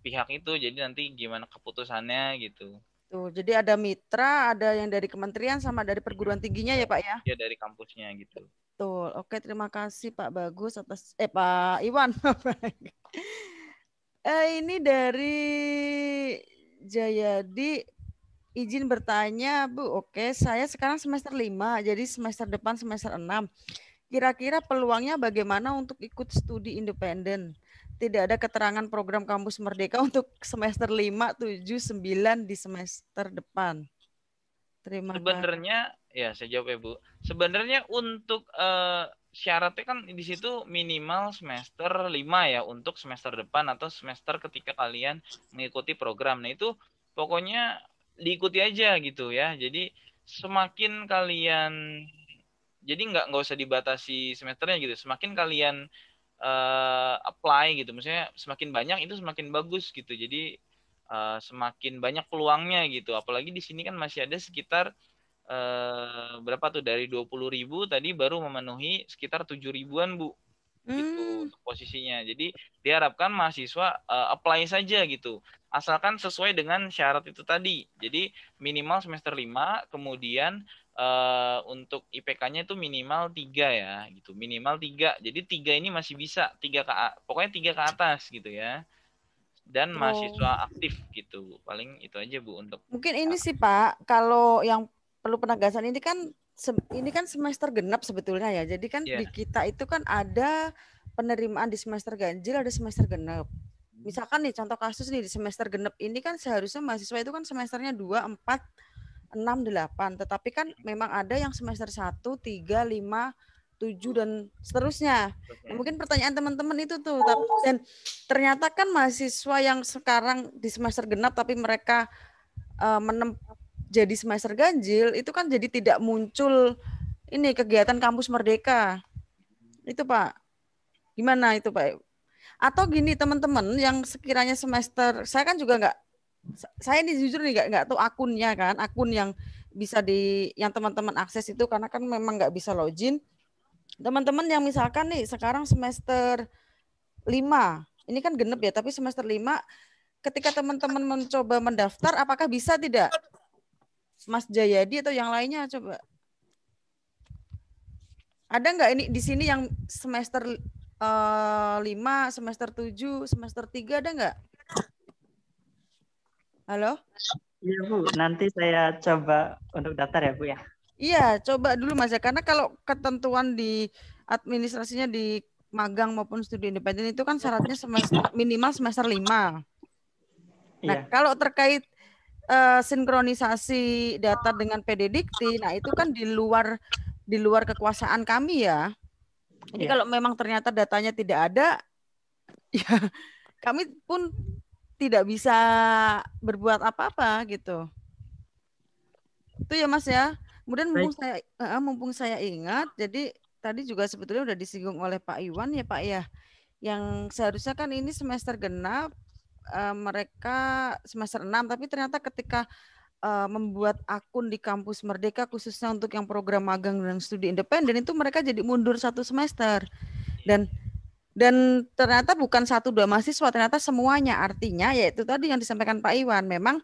pihak itu jadi nanti gimana keputusannya gitu. Tuh, jadi ada mitra, ada yang dari kementerian sama dari perguruan tingginya ya Pak ya? Ya dari kampusnya gitu. Betul. Oke, terima kasih Pak Bagus atas eh Pak Iwan. eh, ini dari Jayadi izin bertanya, Bu. Oke, saya sekarang semester 5, jadi semester depan semester 6. Kira-kira peluangnya bagaimana untuk ikut studi independen? Tidak ada keterangan program kampus Merdeka untuk semester 5, 7, 9 di semester depan. Terima kasih. Sebenarnya ya saya jawab ya Bu. Sebenarnya untuk uh, syaratnya kan di situ minimal semester 5 ya untuk semester depan atau semester ketika kalian mengikuti program. Nah, itu pokoknya diikuti aja gitu ya. Jadi semakin kalian jadi nggak nggak usah dibatasi semesternya gitu. Semakin kalian uh, apply gitu, maksudnya semakin banyak itu semakin bagus gitu. Jadi uh, semakin banyak peluangnya gitu. Apalagi di sini kan masih ada sekitar Eh, berapa tuh dari dua puluh ribu tadi baru memenuhi sekitar tujuh ribuan bu gitu hmm. posisinya. Jadi diharapkan mahasiswa uh, apply saja gitu. Asalkan sesuai dengan syarat itu tadi. Jadi minimal semester lima, kemudian uh, untuk IPK-nya itu minimal tiga ya gitu. Minimal tiga. Jadi tiga ini masih bisa 3 ke pokoknya tiga ke atas gitu ya. Dan oh. mahasiswa aktif gitu. Paling itu aja Bu untuk Mungkin ini ya. sih Pak, kalau yang perlu penegasan ini kan ini kan semester genap sebetulnya ya. Jadi kan yeah. di iya. kita itu kan ada penerimaan di semester ganjil, ada semester genap. Misalkan nih contoh kasus nih di semester genap ini kan seharusnya mahasiswa itu kan semesternya 2, 4, 6, 8. Tetapi kan memang ada yang semester 1, 3, 5, 7 dan seterusnya. Nah, mungkin pertanyaan teman-teman itu tuh. Dan ternyata kan mahasiswa yang sekarang di semester genap tapi mereka uh, eh, menempuh jadi semester ganjil itu kan jadi tidak muncul ini kegiatan kampus merdeka. Itu Pak. Gimana itu Pak? Atau gini teman-teman yang sekiranya semester saya kan juga nggak saya ini jujur nih nggak nggak tahu akunnya kan akun yang bisa di yang teman-teman akses itu karena kan memang nggak bisa login teman-teman yang misalkan nih sekarang semester lima ini kan genep ya tapi semester lima ketika teman-teman mencoba mendaftar apakah bisa tidak Mas Jayadi atau yang lainnya coba? Ada nggak ini di sini yang semester uh, eh, 5, semester tujuh semester tiga ada nggak? Halo? Iya Bu, nanti saya coba untuk daftar ya Bu ya. Iya, coba dulu Mas ya karena kalau ketentuan di administrasinya di magang maupun studi independen itu kan syaratnya semester minimal semester lima Nah, iya. kalau terkait uh, sinkronisasi data dengan PDDikti, nah itu kan di luar di luar kekuasaan kami ya. Jadi yeah. kalau memang ternyata datanya tidak ada, ya kami pun tidak bisa berbuat apa-apa gitu. Itu ya Mas ya. Kemudian mumpung saya uh, mumpung saya ingat, jadi tadi juga sebetulnya sudah disinggung oleh Pak Iwan ya Pak ya. Yang seharusnya kan ini semester genap uh, mereka semester 6 tapi ternyata ketika uh, membuat akun di kampus Merdeka khususnya untuk yang program magang dan studi independen itu mereka jadi mundur satu semester dan dan ternyata bukan satu dua mahasiswa ternyata semuanya artinya yaitu tadi yang disampaikan Pak Iwan memang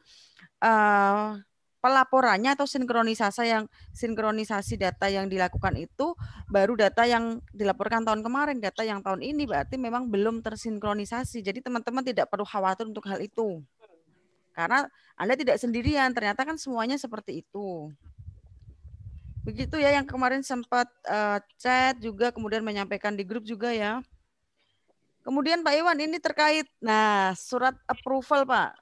uh, pelaporannya atau sinkronisasi yang sinkronisasi data yang dilakukan itu baru data yang dilaporkan tahun kemarin, data yang tahun ini berarti memang belum tersinkronisasi. Jadi teman-teman tidak perlu khawatir untuk hal itu. Karena Anda tidak sendirian, ternyata kan semuanya seperti itu. Begitu ya yang kemarin sempat uh, chat juga kemudian menyampaikan di grup juga ya. Kemudian Pak Iwan ini terkait nah surat approval Pak,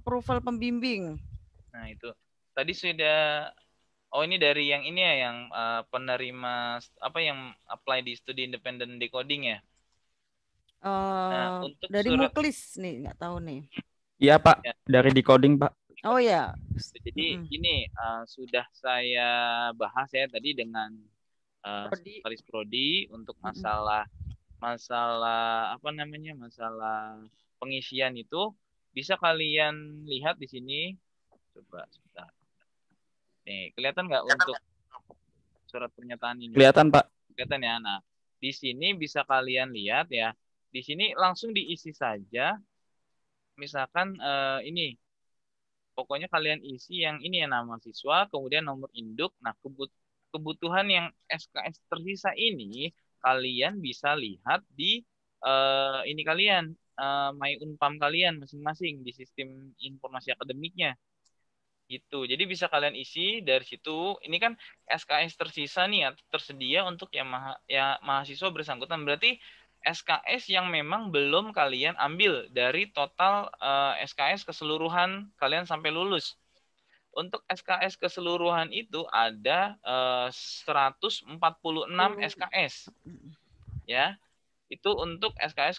approval pembimbing. Nah, itu tadi sudah oh ini dari yang ini ya yang uh, penerima apa yang apply di studi independen decoding ya. Uh, nah, eh, untuk dari surat... Muklis nih nggak tahu nih. Iya Pak, ya. dari decoding Pak. Oh ya. Jadi hmm. ini uh, sudah saya bahas ya tadi dengan uh, Prodi. Paris Prodi untuk masalah hmm. masalah apa namanya masalah pengisian itu bisa kalian lihat di sini. Coba sebentar. Nih, kelihatan nggak untuk surat pernyataan ini? Kelihatan, Pak. Kelihatan ya. Nah, di sini bisa kalian lihat ya. Di sini langsung diisi saja. Misalkan eh, ini. Pokoknya kalian isi yang ini ya nama siswa, kemudian nomor induk. Nah, kebut kebutuhan yang SKS tersisa ini kalian bisa lihat di eh, ini kalian uh, my unpam kalian masing-masing di sistem informasi akademiknya gitu. Jadi bisa kalian isi dari situ. Ini kan SKS tersisa nih ya tersedia untuk yang maha, ya mahasiswa bersangkutan. Berarti SKS yang memang belum kalian ambil dari total uh, eh, SKS keseluruhan kalian sampai lulus. Untuk SKS keseluruhan itu ada uh, 146 SKS. Ya. Itu untuk SKS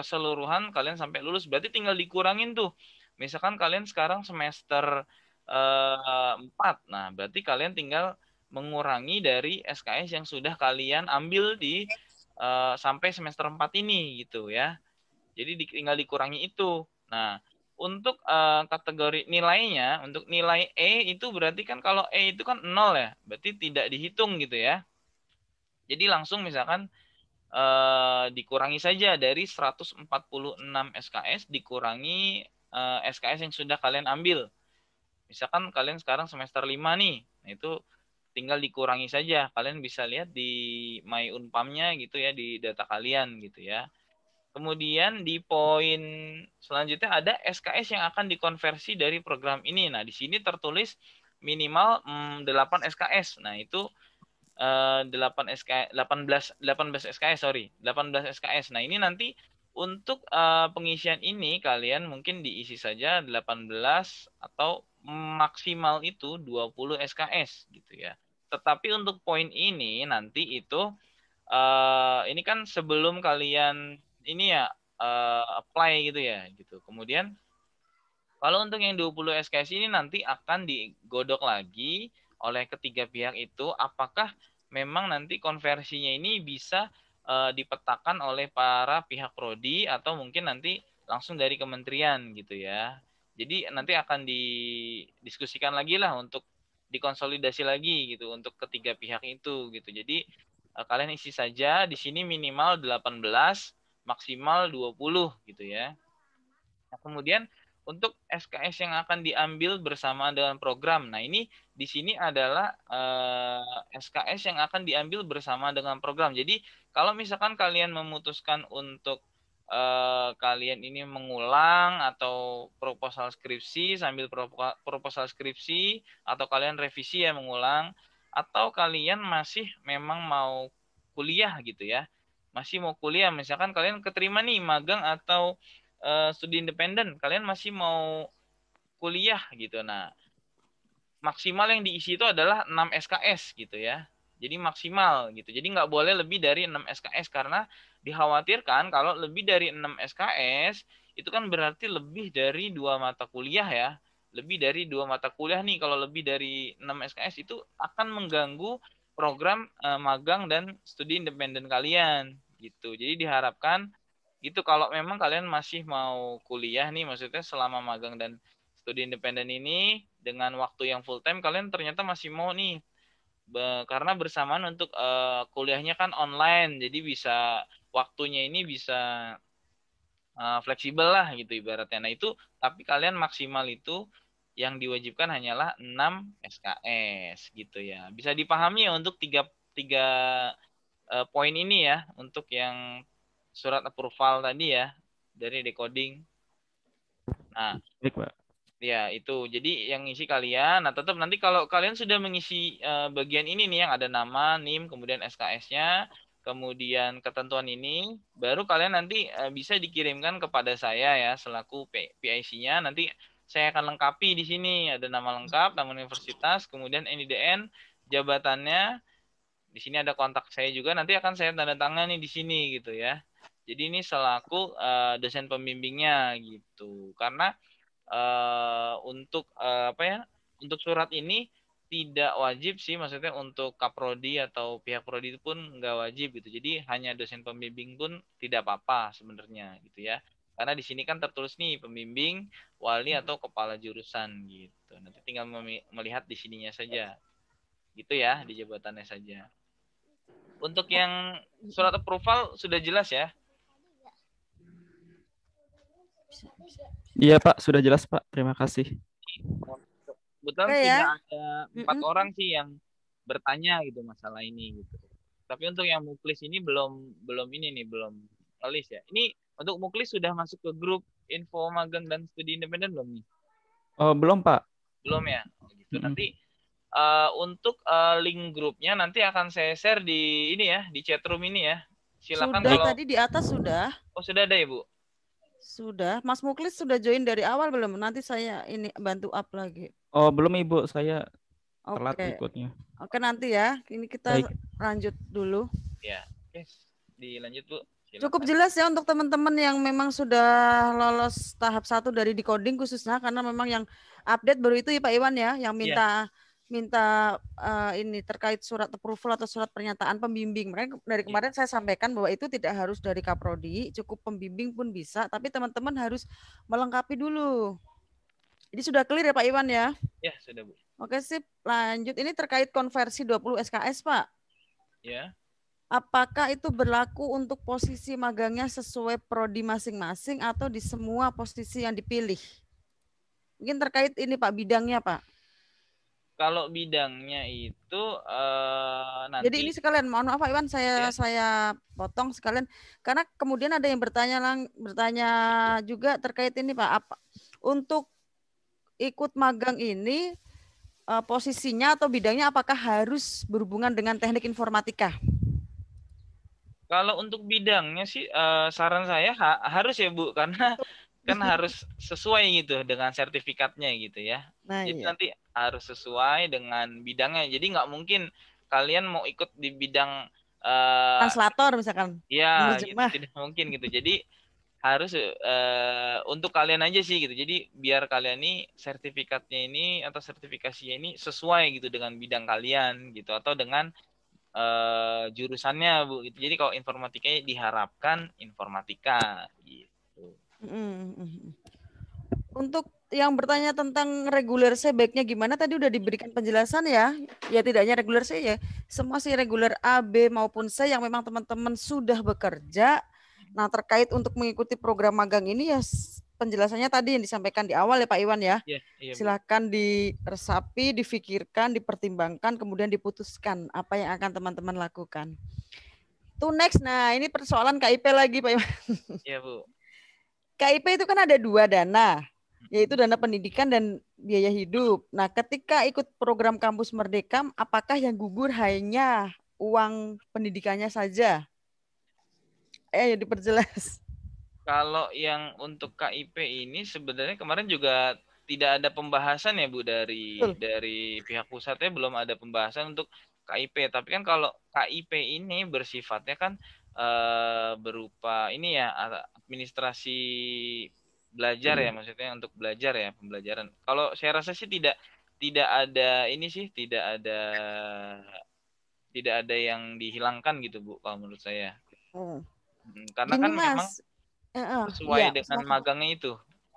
keseluruhan kalian sampai lulus. Berarti tinggal dikurangin tuh. Misalkan kalian sekarang semester Eh, empat. Uh, nah, berarti kalian tinggal mengurangi dari SKS yang sudah kalian ambil di eh, sampai semester 4 ini gitu ya. Jadi tinggal dikurangi itu. Nah, untuk eh, kategori nilainya, untuk nilai E itu berarti kan kalau E itu kan nol ya, berarti tidak dihitung gitu ya. Jadi langsung misalkan eh, dikurangi saja dari 146 SKS dikurangi eh, SKS yang sudah kalian ambil. Misalkan kalian sekarang semester 5 nih, itu tinggal dikurangi saja. Kalian bisa lihat di my unpamnya gitu ya di data kalian gitu ya. Kemudian di poin selanjutnya ada SKS yang akan dikonversi dari program ini. Nah, di sini tertulis minimal 8 hmm, SKS. Nah, itu eh, 8 SK 18 18 SKS, sorry. 18 SKS. Nah, ini nanti untuk uh, pengisian ini kalian mungkin diisi saja 18 atau maksimal itu 20 SKS gitu ya. Tetapi untuk poin ini nanti itu uh, ini kan sebelum kalian ini ya uh, apply gitu ya gitu. Kemudian kalau untuk yang 20 SKS ini nanti akan digodok lagi oleh ketiga pihak itu apakah memang nanti konversinya ini bisa uh, dipetakan oleh para pihak prodi atau mungkin nanti langsung dari kementerian gitu ya. Jadi nanti akan didiskusikan lagi lah untuk dikonsolidasi lagi gitu untuk ketiga pihak itu gitu. Jadi uh, kalian isi saja di sini minimal 18, maksimal 20 gitu ya. Nah, kemudian untuk SKS yang akan diambil bersama dengan program. Nah, ini di sini adalah uh, eh, SKS yang akan diambil bersama dengan program. Jadi, kalau misalkan kalian memutuskan untuk eh, kalian ini mengulang atau proposal skripsi sambil proposal skripsi atau kalian revisi ya mengulang atau kalian masih memang mau kuliah gitu ya. Masih mau kuliah misalkan kalian keterima nih magang atau Eh, studi independen kalian masih mau kuliah gitu nah maksimal yang diisi itu adalah 6 SKS gitu ya jadi maksimal gitu. Jadi nggak boleh lebih dari 6 SKS karena dikhawatirkan kalau lebih dari 6 SKS itu kan berarti lebih dari dua mata kuliah ya. Lebih dari dua mata kuliah nih kalau lebih dari 6 SKS itu akan mengganggu program eh, magang dan studi independen kalian gitu. Jadi diharapkan gitu kalau memang kalian masih mau kuliah nih maksudnya selama magang dan studi independen ini dengan waktu yang full time kalian ternyata masih mau nih be, karena bersamaan untuk uh, kuliahnya kan online jadi bisa waktunya ini bisa uh, fleksibel lah gitu ibaratnya nah itu tapi kalian maksimal itu yang diwajibkan hanyalah 6 SKS gitu ya bisa dipahami ya untuk tiga tiga eh, poin ini ya untuk yang surat approval tadi ya dari decoding. Nah, Baik, Pak. Ya, itu. Jadi yang isi kalian. Nah, tetap nanti kalau kalian sudah mengisi uh, bagian ini nih yang ada nama, NIM, kemudian SKS-nya, kemudian ketentuan ini, baru kalian nanti uh, bisa dikirimkan kepada saya ya selaku PIC-nya. Nanti saya akan lengkapi di sini ada nama lengkap, nama universitas, kemudian NIDN, jabatannya. Di sini ada kontak saya juga nanti akan saya tanda tangan nih di sini gitu ya. Jadi ini selaku uh, eh, dosen pembimbingnya gitu. Karena uh, untuk uh, apa ya? Untuk surat ini tidak wajib sih maksudnya untuk kaprodi atau pihak prodi itu pun nggak wajib gitu. Jadi hanya dosen pembimbing pun tidak apa-apa sebenarnya gitu ya. Karena di sini kan tertulis nih pembimbing, wali atau kepala jurusan gitu. Nanti tinggal melihat di sininya saja. Gitu ya, di jabatannya saja. Untuk yang surat approval sudah jelas ya. Iya Pak, sudah jelas Pak. Terima kasih. Kebetulan okay, ya? ada empat mm -mm. orang sih yang bertanya gitu masalah ini gitu. Tapi untuk yang muklis ini belum belum ini nih belum ngelis ya. Ini untuk muklis sudah masuk ke grup info magang dan studi independen belum nih? Oh, belum Pak. Belum ya. Oh, gitu. Mm -hmm. Nanti uh, untuk uh, link grupnya nanti akan saya share di ini ya di chatroom ini ya. Silakan sudah kalau... tadi di atas sudah. Oh sudah ada ya Bu. Sudah, Mas Muklis sudah join dari awal belum? Nanti saya ini bantu up lagi. Oh, belum Ibu, saya okay. telat ikutnya. Oke, okay, nanti ya. Ini kita Baik. lanjut dulu. Ya, oke. Dilanjut, Bu. Silakan. Cukup jelas ya untuk teman-teman yang memang sudah lolos tahap satu dari decoding khususnya karena memang yang update baru itu ya Pak Iwan ya yang ya. minta yeah minta uh, ini terkait surat approval atau surat pernyataan pembimbing. Mereka dari iya. kemarin saya sampaikan bahwa itu tidak harus dari kaprodi, cukup pembimbing pun bisa, tapi teman-teman harus melengkapi dulu. Jadi sudah clear ya Pak Iwan ya? Ya, sudah Bu. Oke, sip. Lanjut ini terkait konversi 20 SKS, Pak. Ya. Apakah itu berlaku untuk posisi magangnya sesuai prodi masing-masing atau di semua posisi yang dipilih? Mungkin terkait ini Pak bidangnya, Pak kalau bidangnya itu uh, nanti. Jadi ini sekalian, mohon maaf Pak Iwan, saya ya. saya potong sekalian karena kemudian ada yang bertanya lang, bertanya juga terkait ini Pak, apa untuk ikut magang ini uh, posisinya atau bidangnya apakah harus berhubungan dengan teknik informatika? Kalau untuk bidangnya sih uh, saran saya ha harus ya Bu karena kan harus sesuai gitu dengan sertifikatnya gitu ya. Nah, Jadi iya. nanti harus sesuai dengan bidangnya. Jadi nggak mungkin kalian mau ikut di bidang uh, translator misalkan. Iya, gitu, tidak mungkin gitu. Jadi harus uh, untuk kalian aja sih gitu. Jadi biar kalian nih sertifikatnya ini atau sertifikasinya ini sesuai gitu dengan bidang kalian gitu atau dengan uh, jurusannya Bu gitu. Jadi kalau informatika diharapkan informatika gitu. Untuk yang bertanya tentang reguler C baiknya gimana tadi udah diberikan penjelasan ya. Ya tidaknya reguler C ya, semua sih reguler A, B maupun C yang memang teman-teman sudah bekerja. Nah, terkait untuk mengikuti program magang ini ya penjelasannya tadi yang disampaikan di awal ya Pak Iwan ya. Yeah, iya, iya, yeah, Silahkan diresapi, difikirkan, dipertimbangkan, kemudian diputuskan apa yang akan teman-teman lakukan. To next, nah ini persoalan KIP lagi Pak Iwan. Iya yeah, Bu. KIP itu kan ada dua dana, yaitu dana pendidikan dan biaya hidup. Nah, ketika ikut program kampus Merdeka, apakah yang gugur hanya uang pendidikannya saja? Eh, ya diperjelas. Kalau yang untuk KIP ini sebenarnya kemarin juga tidak ada pembahasan ya Bu dari Betul. dari pihak pusatnya belum ada pembahasan untuk KIP. Tapi kan kalau KIP ini bersifatnya kan eh, berupa ini ya administrasi belajar ya, hmm. ya maksudnya untuk belajar ya pembelajaran. Kalau saya rasa sih tidak tidak ada ini sih tidak ada tidak ada yang dihilangkan gitu bu kalau menurut saya. Hmm. hmm karena Gini, kan mas. memang sesuai iya, dengan magangnya itu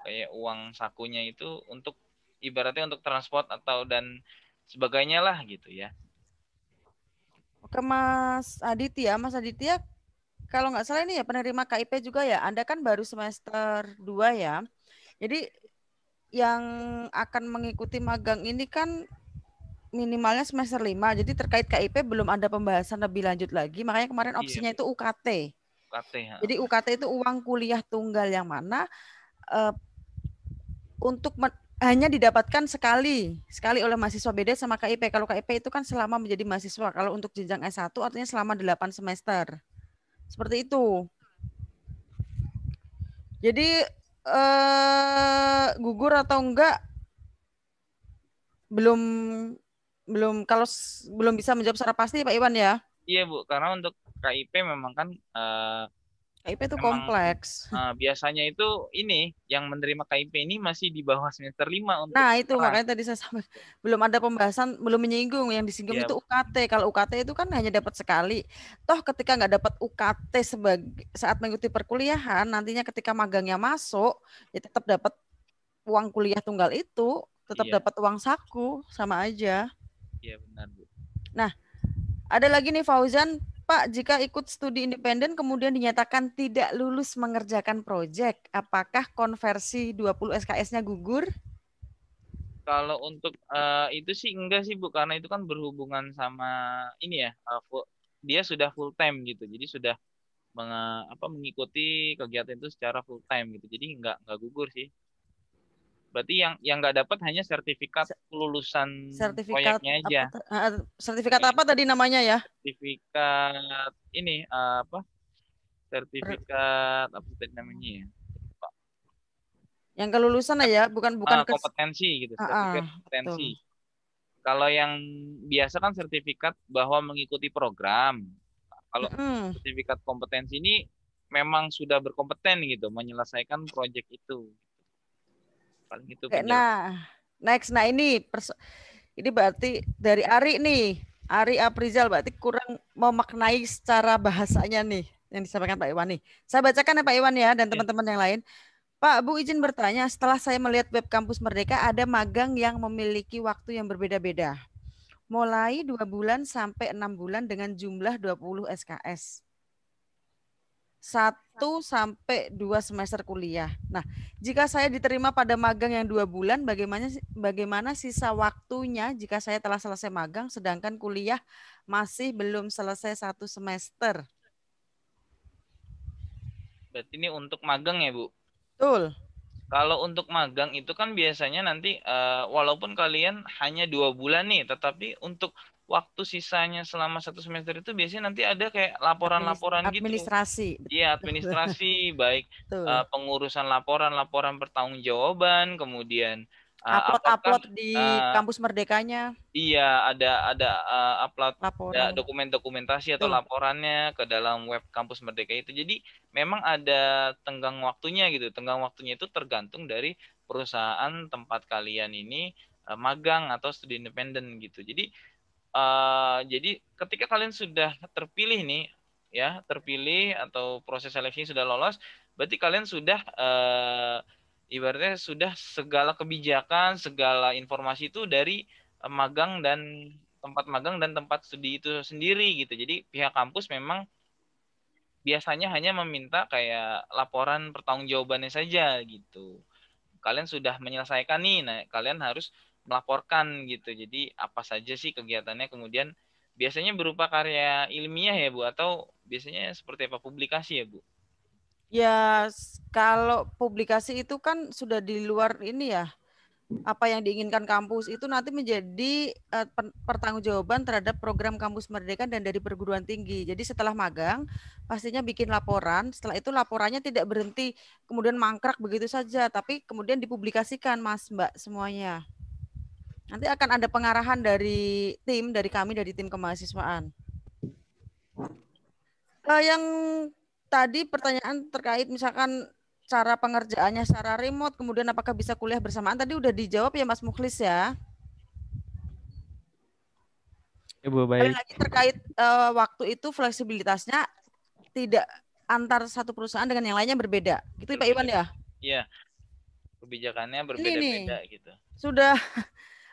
kayak uang sakunya itu untuk ibaratnya untuk transport atau dan sebagainya lah gitu ya. Oke Mas Aditya, Mas Aditya kalau nggak salah ini ya penerima KIP juga ya. Anda kan baru semester 2 ya. Jadi yang akan mengikuti magang ini kan minimalnya semester 5. Jadi terkait KIP belum ada pembahasan lebih lanjut lagi. Makanya kemarin iya. opsinya iya. itu UKT. UKT. Ya. Jadi UKT itu uang kuliah tunggal yang mana uh, untuk hanya didapatkan sekali sekali oleh mahasiswa beda sama KIP. Kalau KIP itu kan selama menjadi mahasiswa. Kalau untuk jenjang S1 artinya selama 8 semester. Seperti itu. Jadi eh, gugur atau enggak belum belum kalau belum bisa menjawab secara pasti Pak Iwan ya. Iya Bu, karena untuk KIP memang kan eh, KIP itu Emang, kompleks. Nah, biasanya itu ini yang menerima KIP ini masih di bawah semester lima. untuk Nah, itu kelas. makanya tadi saya sampaikan belum ada pembahasan, belum menyinggung yang disinggung yeah. itu UKT. Kalau UKT itu kan hanya dapat sekali. Toh ketika nggak dapat UKT sebagai saat mengikuti perkuliahan, nantinya ketika magangnya masuk, ya tetap dapat uang kuliah tunggal itu, tetap yeah. dapat uang saku sama aja. Iya, yeah, benar, Bu. Nah, ada lagi nih Fauzan Pak, jika ikut studi independen kemudian dinyatakan tidak lulus mengerjakan proyek, apakah konversi 20 SKS-nya gugur? Kalau untuk uh, itu sih enggak sih Bu, karena itu kan berhubungan sama ini ya, aku, eh, dia sudah full time gitu. Jadi sudah menge, apa mengikuti kegiatan itu secara full time gitu. Jadi enggak enggak gugur sih. Berarti yang yang nggak dapat hanya sertifikat kelulusan sertifikat proyeknya aja. Apa, sertifikat apa tadi namanya ya? Sertifikat ini eh, apa? Sertifikat apa tadi namanya ya? Yang kelulusan aja, bukan bukan uh, kompetensi gitu, sertifikat uh, kompetensi. Kalau yang biasa kan sertifikat bahwa mengikuti program. Kalau hmm. sertifikat kompetensi ini memang sudah berkompeten gitu menyelesaikan proyek itu paling itu. Oke, nah, next. Nah, ini perso- ini berarti dari Ari nih. Ari Aprizal berarti kurang memaknai secara bahasanya nih yang disampaikan Pak Iwan nih. Saya bacakan ya Pak Iwan ya dan teman-teman yang lain. Pak Bu izin bertanya, setelah saya melihat web kampus Merdeka ada magang yang memiliki waktu yang berbeda-beda. Mulai dua bulan sampai enam bulan dengan jumlah 20 SKS. Satu satu sampai dua semester kuliah. Nah, jika saya diterima pada magang yang dua bulan, bagaimana bagaimana sisa waktunya jika saya telah selesai magang, sedangkan kuliah masih belum selesai satu semester? Berarti ini untuk magang ya, Bu? Betul. Kalau untuk magang itu kan biasanya nanti eh, walaupun kalian hanya dua bulan nih, tetapi untuk waktu sisanya selama satu semester itu biasanya nanti ada kayak laporan-laporan gitu. Administrasi. Iya, administrasi baik uh, pengurusan laporan, laporan pertanggungjawaban, kemudian eh, upload upload uh, di uh, kampus merdekanya. Iya, ada ada uh, upload ada dokumen dokumentasi atau Tuh. laporannya ke dalam web kampus merdeka itu. Jadi memang ada tenggang waktunya gitu. Tenggang waktunya itu tergantung dari perusahaan tempat kalian ini magang atau studi independen gitu. Jadi Eh, jadi ketika kalian sudah terpilih nih ya terpilih atau proses seleksi sudah lolos berarti kalian sudah uh, ibaratnya sudah segala kebijakan segala informasi itu dari eh, magang dan tempat magang dan tempat studi itu sendiri gitu jadi pihak kampus memang biasanya hanya meminta kayak laporan pertanggungjawabannya saja gitu kalian sudah menyelesaikan nih nah kalian harus melaporkan gitu. Jadi apa saja sih kegiatannya kemudian biasanya berupa karya ilmiah ya Bu atau biasanya seperti apa publikasi ya Bu? Ya kalau publikasi itu kan sudah di luar ini ya apa yang diinginkan kampus itu nanti menjadi uh, pertanggungjawaban terhadap program kampus merdeka dan dari perguruan tinggi. Jadi setelah magang pastinya bikin laporan, setelah itu laporannya tidak berhenti kemudian mangkrak begitu saja, tapi kemudian dipublikasikan Mas Mbak semuanya. Nanti akan ada pengarahan dari tim, dari kami, dari tim kemahasiswaan. Uh, yang tadi pertanyaan terkait misalkan cara pengerjaannya secara remote, kemudian apakah bisa kuliah bersamaan? Tadi udah dijawab ya Mas Mukhlis ya. Ibu ya, baik. lagi terkait uh, waktu itu fleksibilitasnya tidak antar satu perusahaan dengan yang lainnya berbeda. Gitu berbeda. Ya, Pak Iwan ya? Iya. Kebijakannya berbeda-beda gitu. Sudah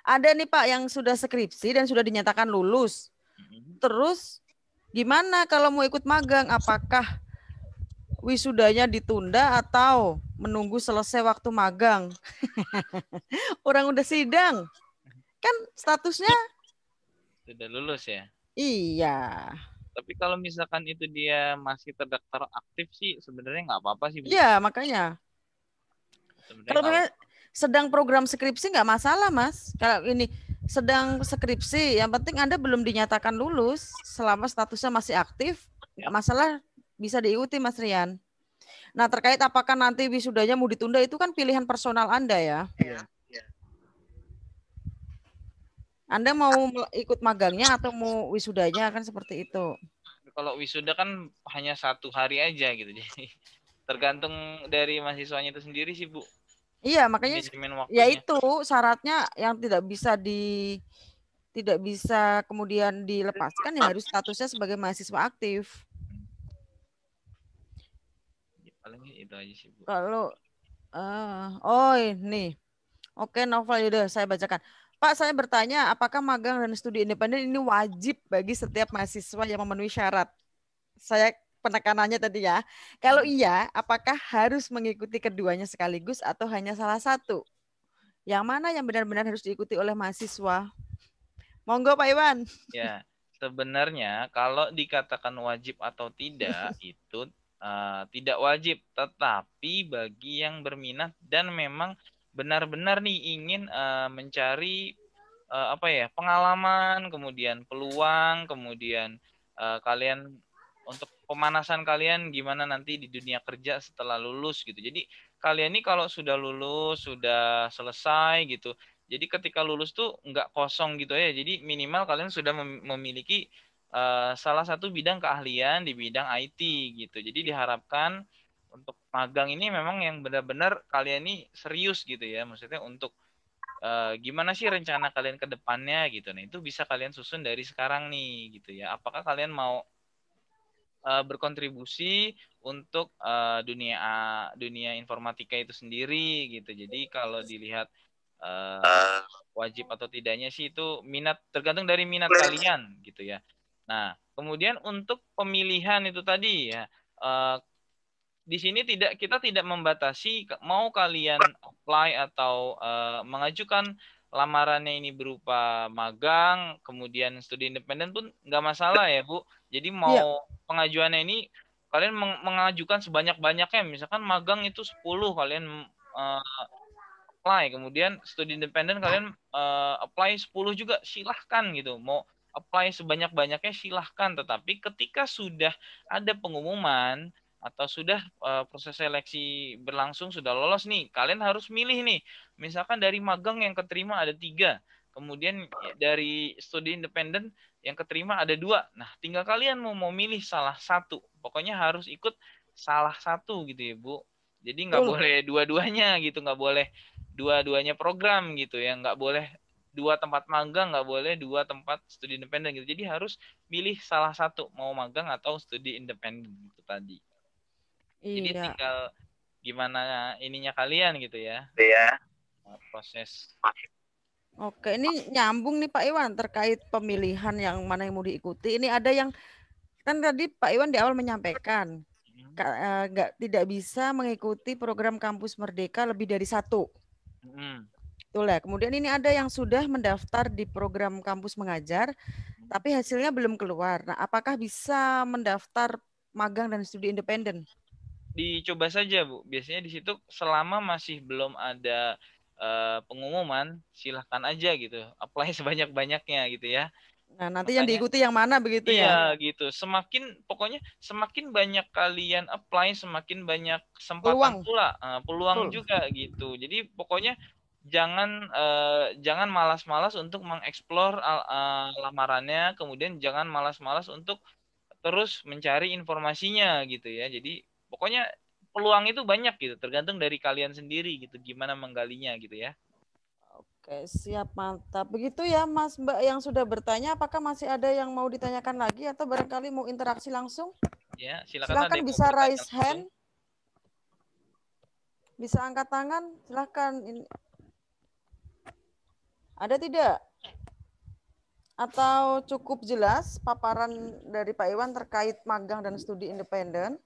ada nih Pak yang sudah skripsi dan sudah dinyatakan lulus. Mm-hmm. Terus gimana kalau mau ikut magang? Apakah wisudanya ditunda atau menunggu selesai waktu magang? Orang udah sidang. Kan statusnya sudah lulus ya? Iya. Tapi kalau misalkan itu dia masih terdaftar aktif sih sebenarnya nggak apa-apa sih. Iya, makanya. Sebenarnya kalau, sedang program skripsi nggak masalah mas kalau ini sedang skripsi yang penting anda belum dinyatakan lulus selama statusnya masih aktif nggak masalah bisa diikuti mas Rian nah terkait apakah nanti wisudanya mau ditunda itu kan pilihan personal anda ya iya, iya. Anda mau ikut magangnya atau mau wisudanya kan seperti itu? Kalau wisuda kan hanya satu hari aja gitu, jadi tergantung dari mahasiswanya itu sendiri sih bu. Iya, makanya ya itu syaratnya yang tidak bisa di tidak bisa kemudian dilepaskan ya harus statusnya sebagai mahasiswa aktif. Ya, paling itu aja sih, Kalau uh, oh ini. Oke, novel ya udah saya bacakan. Pak, saya bertanya apakah magang dan studi independen ini wajib bagi setiap mahasiswa yang memenuhi syarat? Saya penekanannya tadi ya. Kalau hmm. iya, apakah harus mengikuti keduanya sekaligus atau hanya salah satu? Yang mana yang benar-benar harus diikuti oleh mahasiswa? Monggo Pak Iwan. Ya, sebenarnya kalau dikatakan wajib atau tidak itu uh, tidak wajib, tetapi bagi yang berminat dan memang benar-benar nih ingin uh, mencari uh, apa ya pengalaman, kemudian peluang, kemudian uh, kalian untuk pemanasan kalian gimana nanti di dunia kerja setelah lulus gitu. Jadi kalian ini kalau sudah lulus, sudah selesai gitu. Jadi ketika lulus tuh nggak kosong gitu ya. Jadi minimal kalian sudah memiliki uh, salah satu bidang keahlian di bidang IT gitu. Jadi diharapkan untuk magang ini memang yang benar-benar kalian ini serius gitu ya. Maksudnya untuk uh, gimana sih rencana kalian ke depannya gitu. Nah, itu bisa kalian susun dari sekarang nih gitu ya. Apakah kalian mau uh, berkontribusi untuk uh, dunia dunia informatika itu sendiri gitu. Jadi kalau dilihat uh, wajib atau tidaknya sih itu minat tergantung dari minat kalian gitu ya. Nah, kemudian untuk pemilihan itu tadi ya uh, di sini tidak kita tidak membatasi mau kalian apply atau uh, mengajukan lamarannya ini berupa magang, kemudian studi independen pun nggak masalah ya Bu. Jadi mau yeah. pengajuannya ini kalian mengajukan sebanyak-banyaknya. Misalkan magang itu 10 kalian uh, apply, kemudian studi independen kalian uh, apply 10 juga silahkan gitu. Mau apply sebanyak-banyaknya silahkan. Tetapi ketika sudah ada pengumuman atau sudah uh, proses seleksi berlangsung sudah lolos nih, kalian harus milih nih. Misalkan dari magang yang keterima ada tiga, kemudian dari studi independen yang keterima ada dua. Nah, tinggal kalian mau mau milih salah satu. Pokoknya harus ikut salah satu gitu ya, Bu. Jadi nggak boleh dua-duanya gitu, nggak boleh dua-duanya program gitu ya, nggak boleh dua tempat magang, nggak boleh dua tempat studi independen gitu. Jadi harus milih salah satu, mau magang atau studi independen itu tadi. Iya. Jadi tinggal gimana ininya kalian gitu ya. Iya. Proses Oke, ini nyambung nih Pak Iwan terkait pemilihan yang mana yang mau diikuti. Ini ada yang kan tadi Pak Iwan di awal menyampaikan mm-hmm. eh, nggak tidak bisa mengikuti program kampus merdeka lebih dari satu. Hmm. Betul ya. Kemudian ini ada yang sudah mendaftar di program kampus mengajar, mm-hmm. tapi hasilnya belum keluar. Nah, apakah bisa mendaftar magang dan studi independen? Dicoba saja bu. Biasanya di situ selama masih belum ada uh, pengumuman silahkan aja gitu apply sebanyak banyaknya gitu ya Nah, nanti Makanya, yang diikuti yang mana begitu iya, ya? Iya, gitu. Semakin pokoknya semakin banyak kalian apply, semakin banyak kesempatan peluang. pula, uh, peluang Betul. juga gitu. Jadi pokoknya jangan uh, jangan malas-malas untuk mengeksplor uh, lamarannya, kemudian jangan malas-malas untuk terus mencari informasinya gitu ya. Jadi pokoknya peluang itu banyak gitu, tergantung dari kalian sendiri gitu gimana menggalinya gitu ya. Oke, siap mantap. Begitu ya Mas Mbak yang sudah bertanya, apakah masih ada yang mau ditanyakan lagi atau barangkali mau interaksi langsung? Ya, silakan. Silakan bisa raise langsung. hand. Bisa angkat tangan, silakan. Ada tidak? Atau cukup jelas paparan dari Pak Iwan terkait magang dan studi independen?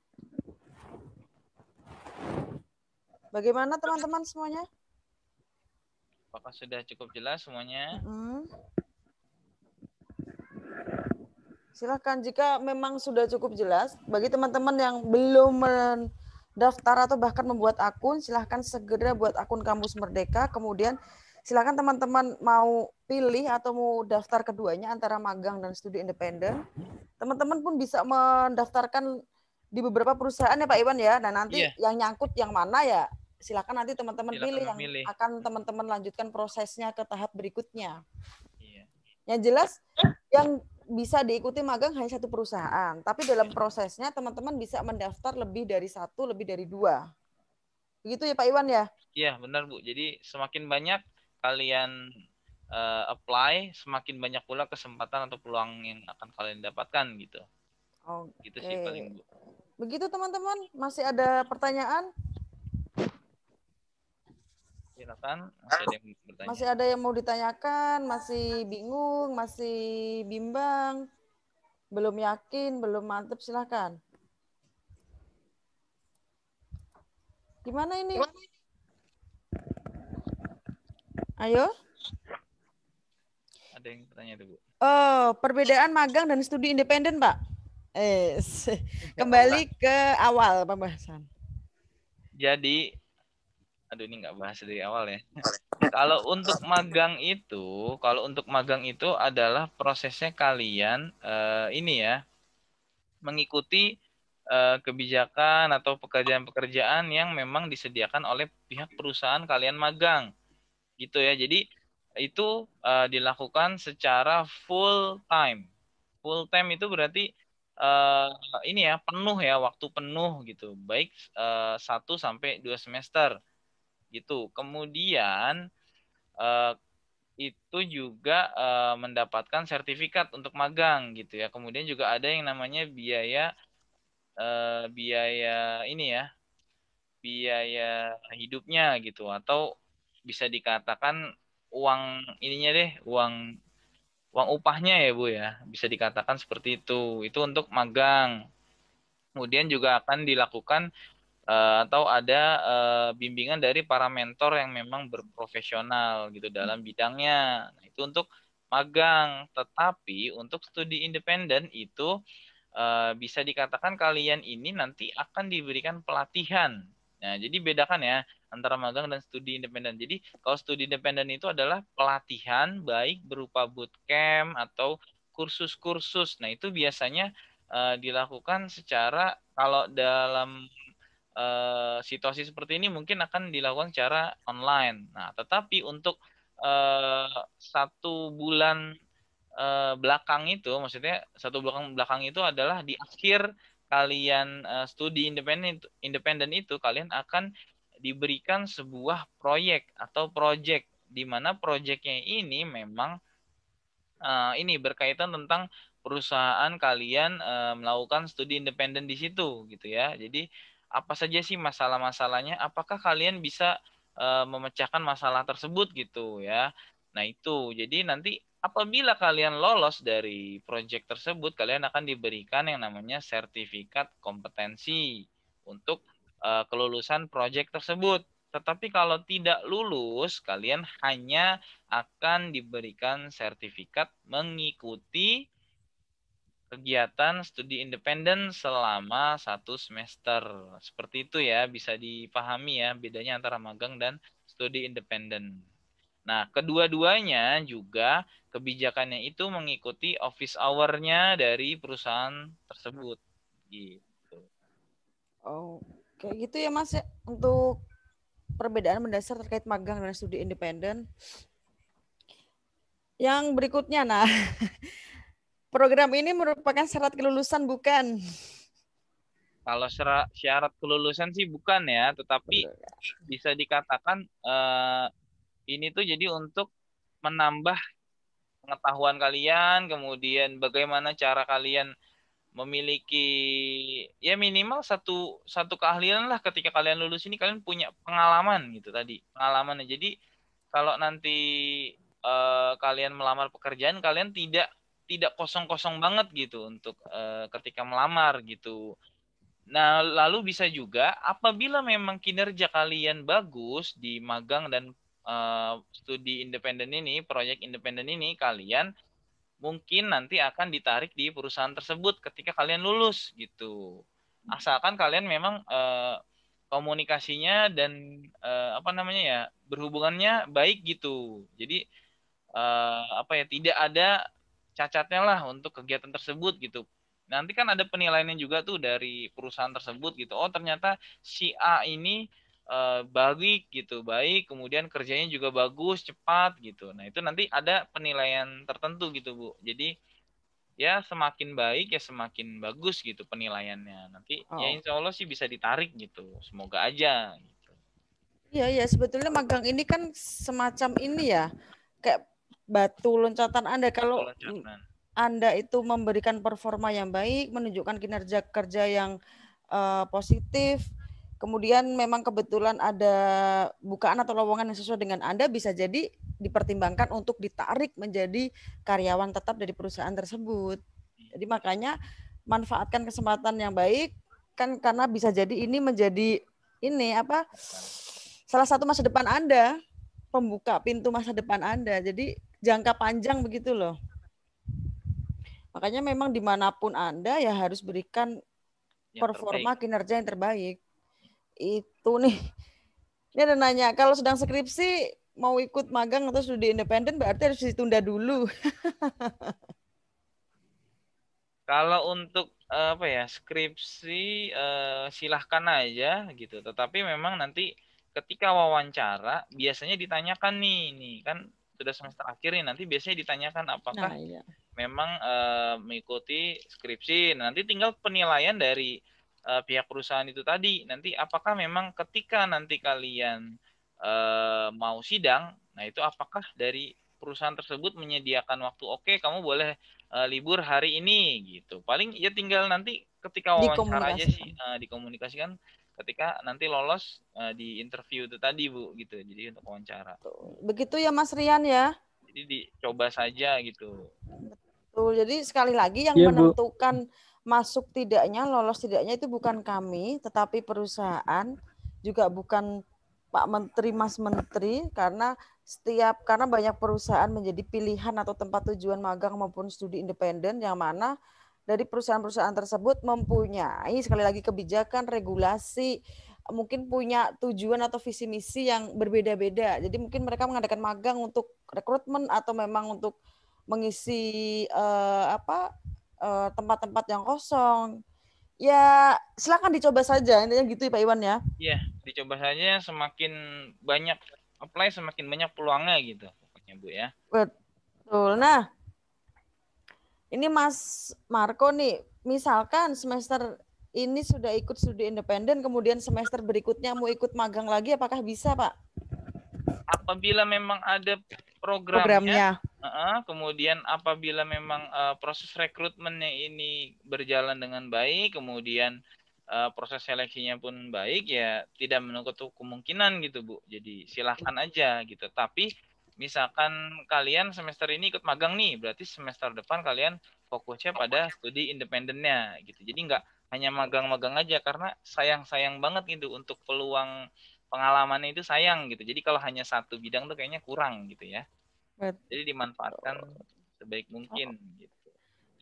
Bagaimana teman-teman semuanya? Apakah sudah cukup jelas semuanya? Mm. Silahkan jika memang sudah cukup jelas, bagi teman-teman yang belum mendaftar atau bahkan membuat akun, silahkan segera buat akun Kampus Merdeka. Kemudian silahkan teman-teman mau pilih atau mau daftar keduanya antara magang dan studi independen. Teman-teman pun bisa mendaftarkan di beberapa perusahaan ya Pak Iwan ya. dan nah, nanti yeah. yang nyangkut yang mana ya silakan nanti teman-teman pilih yang milih. akan teman-teman lanjutkan prosesnya ke tahap berikutnya. Iya. Yang jelas yang bisa diikuti magang hanya satu perusahaan, tapi dalam prosesnya teman-teman bisa mendaftar lebih dari satu, lebih dari dua. Begitu ya Pak Iwan ya? Iya benar Bu. Jadi semakin banyak kalian uh, apply, semakin banyak pula kesempatan atau peluang yang akan kalian dapatkan gitu. gitu Oke. Okay. sih paling Bu. Begitu teman-teman, masih ada pertanyaan? silakan masih ada yang bertanya. Masih ada yang mau ditanyakan, masih bingung, masih bimbang, belum yakin, belum mantep silakan. Gimana ini? Ayo. Ada yang bertanya tuh, Bu. Oh, perbedaan magang dan studi independen, Pak. Eh, kembali ke awal pembahasan. Jadi aduh ini nggak bahas dari awal ya. kalau untuk magang itu, kalau untuk magang itu adalah prosesnya kalian uh, ini ya mengikuti uh, kebijakan atau pekerjaan-pekerjaan yang memang disediakan oleh pihak perusahaan kalian magang. Gitu ya. Jadi itu uh, dilakukan secara full time. Full time itu berarti uh, ini ya penuh ya waktu penuh gitu baik uh, sampai dua semester itu Kemudian uh, itu juga uh, mendapatkan sertifikat untuk magang gitu ya. Kemudian juga ada yang namanya biaya uh, biaya ini ya biaya hidupnya gitu atau bisa dikatakan uang ininya deh uang uang upahnya ya bu ya bisa dikatakan seperti itu itu untuk magang kemudian juga akan dilakukan uh, atau ada uh, bimbingan dari para mentor yang memang berprofesional gitu dalam bidangnya. Nah, itu untuk magang, tetapi untuk studi independen itu uh, bisa dikatakan kalian ini nanti akan diberikan pelatihan. Nah, jadi bedakan ya antara magang dan studi independen. Jadi kalau studi independen itu adalah pelatihan baik berupa bootcamp atau kursus-kursus. Nah, itu biasanya uh, dilakukan secara kalau dalam Eh, situasi seperti ini mungkin akan dilakukan secara online. Nah, tetapi untuk eh, satu bulan eh, belakang itu, maksudnya satu bulan belakang itu adalah di akhir kalian studi independen independen itu kalian akan diberikan sebuah proyek atau proyek, di mana proyeknya ini memang ini berkaitan tentang perusahaan kalian e, melakukan studi independen di situ gitu ya. Jadi apa saja sih masalah-masalahnya apakah kalian bisa uh, memecahkan masalah tersebut gitu ya nah itu jadi nanti apabila kalian lolos dari proyek tersebut kalian akan diberikan yang namanya sertifikat kompetensi untuk uh, kelulusan proyek tersebut tetapi kalau tidak lulus kalian hanya akan diberikan sertifikat mengikuti kegiatan studi independen selama satu semester. Seperti itu ya, bisa dipahami ya bedanya antara magang dan studi independen. Nah, kedua-duanya juga kebijakannya itu mengikuti office hour-nya dari perusahaan tersebut. Gitu. Oh, kayak gitu ya Mas ya untuk perbedaan mendasar terkait magang dan studi independen. Yang berikutnya, nah Program ini merupakan syarat kelulusan bukan? Kalau syarat kelulusan sih bukan ya, tetapi bisa dikatakan eh, ini tuh jadi untuk menambah pengetahuan kalian, kemudian bagaimana cara kalian memiliki ya minimal satu satu keahlian lah ketika kalian lulus ini kalian punya pengalaman gitu tadi pengalaman jadi kalau nanti eh, kalian melamar pekerjaan kalian tidak tidak kosong-kosong banget gitu untuk uh, ketika melamar gitu. Nah, lalu bisa juga apabila memang kinerja kalian bagus di magang dan uh, studi independen ini, proyek independen ini kalian mungkin nanti akan ditarik di perusahaan tersebut ketika kalian lulus gitu. Asalkan kalian memang uh, komunikasinya dan uh, apa namanya ya, berhubungannya baik gitu. Jadi uh, apa ya, tidak ada cacatnya lah untuk kegiatan tersebut gitu. Nanti kan ada penilaiannya juga tuh dari perusahaan tersebut gitu. Oh ternyata si A ini uh, eh, baik gitu, baik, kemudian kerjanya juga bagus, cepat gitu. Nah itu nanti ada penilaian tertentu gitu bu. Jadi ya semakin baik ya semakin bagus gitu penilaiannya. Nanti ya oh. ya insya Allah sih bisa ditarik gitu. Semoga aja. Gitu. Iya ya sebetulnya magang ini kan semacam ini ya kayak batu loncatan Anda kalau Anda itu memberikan performa yang baik, menunjukkan kinerja kerja yang uh, positif, kemudian memang kebetulan ada bukaan atau lowongan yang sesuai dengan Anda bisa jadi dipertimbangkan untuk ditarik menjadi karyawan tetap dari perusahaan tersebut. Jadi makanya manfaatkan kesempatan yang baik kan karena bisa jadi ini menjadi ini apa salah satu masa depan Anda, pembuka pintu masa depan Anda. Jadi jangka panjang begitu loh. Makanya memang dimanapun Anda ya harus berikan yang performa terbaik. kinerja yang terbaik. Itu nih. Ini ada nanya, kalau sedang skripsi mau ikut magang atau studi independen berarti harus ditunda dulu. kalau untuk eh, apa ya skripsi eh, silahkan aja gitu tetapi memang nanti ketika wawancara biasanya ditanyakan nih nih kan sudah semester akhir nih nanti biasanya ditanyakan apakah nah, iya. memang uh, mengikuti skripsi nanti tinggal penilaian dari uh, pihak perusahaan itu tadi nanti apakah memang ketika nanti kalian uh, mau sidang nah itu apakah dari perusahaan tersebut menyediakan waktu oke okay, kamu boleh uh, libur hari ini gitu paling ya tinggal nanti ketika wawancara aja sih uh, dikomunikasikan ketika nanti lolos uh, di interview itu tadi Bu gitu. Jadi untuk wawancara. Begitu ya Mas Rian ya. Jadi dicoba saja gitu. Betul. Jadi sekali lagi yang ya, menentukan Bu. masuk tidaknya, lolos tidaknya itu bukan kami, tetapi perusahaan juga bukan Pak Menteri, Mas Menteri, karena setiap karena banyak perusahaan menjadi pilihan atau tempat tujuan magang maupun studi independen yang mana dari perusahaan-perusahaan tersebut mempunyai sekali lagi kebijakan regulasi mungkin punya tujuan atau visi misi yang berbeda-beda. Jadi mungkin mereka mengadakan magang untuk rekrutmen atau memang untuk mengisi uh, apa eh, tempat-tempat uh, yang kosong. Ya, silakan dicoba saja intinya gitu ya Pak Iwan ya. Iya, dicoba saja semakin banyak apply semakin banyak peluangnya gitu pokoknya Bu ya. Betul. Nah, ini Mas Marco nih, misalkan semester ini sudah ikut studi independen, kemudian semester berikutnya mau ikut magang lagi, apakah bisa, Pak? Apabila memang ada programnya, programnya. kemudian apabila memang uh, proses rekrutmennya ini berjalan dengan baik, kemudian uh, proses seleksinya pun baik, ya tidak menutup kemungkinan gitu, Bu. Jadi silahkan aja gitu. Tapi misalkan kalian semester ini ikut magang nih, berarti semester depan kalian fokusnya pada studi independennya gitu. Jadi nggak hanya magang-magang aja karena sayang-sayang banget gitu untuk peluang pengalamannya itu sayang gitu. Jadi kalau hanya satu bidang tuh kayaknya kurang gitu ya. Jadi dimanfaatkan sebaik mungkin oh. gitu.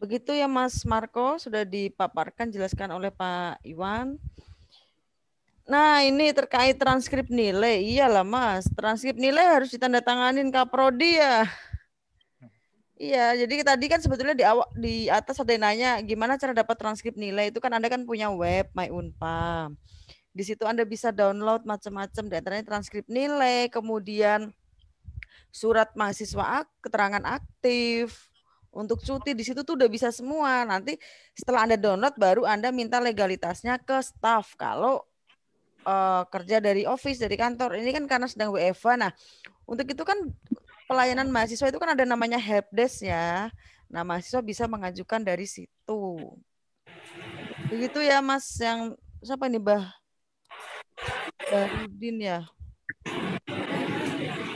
Begitu ya Mas Marco sudah dipaparkan jelaskan oleh Pak Iwan. Nah, ini terkait transkrip nilai. Iyalah, Mas. Transkrip nilai harus ditandatanganin Kaprodi ya. Iya, jadi tadi kan sebetulnya di awal di atas ada yang nanya gimana cara dapat transkrip nilai itu kan Anda kan punya web My Unpam. Di situ Anda bisa download macam-macam di transkrip nilai, kemudian surat mahasiswa ak, keterangan aktif untuk cuti di situ tuh udah bisa semua. Nanti setelah Anda download baru Anda minta legalitasnya ke staff. Kalau uh, kerja dari office, dari kantor. Ini kan karena sedang WFA. Nah, untuk itu kan pelayanan mahasiswa itu kan ada namanya help desk ya. Nah, mahasiswa bisa mengajukan dari situ. Begitu ya, Mas. Yang siapa nih, Bah? Barudin ya.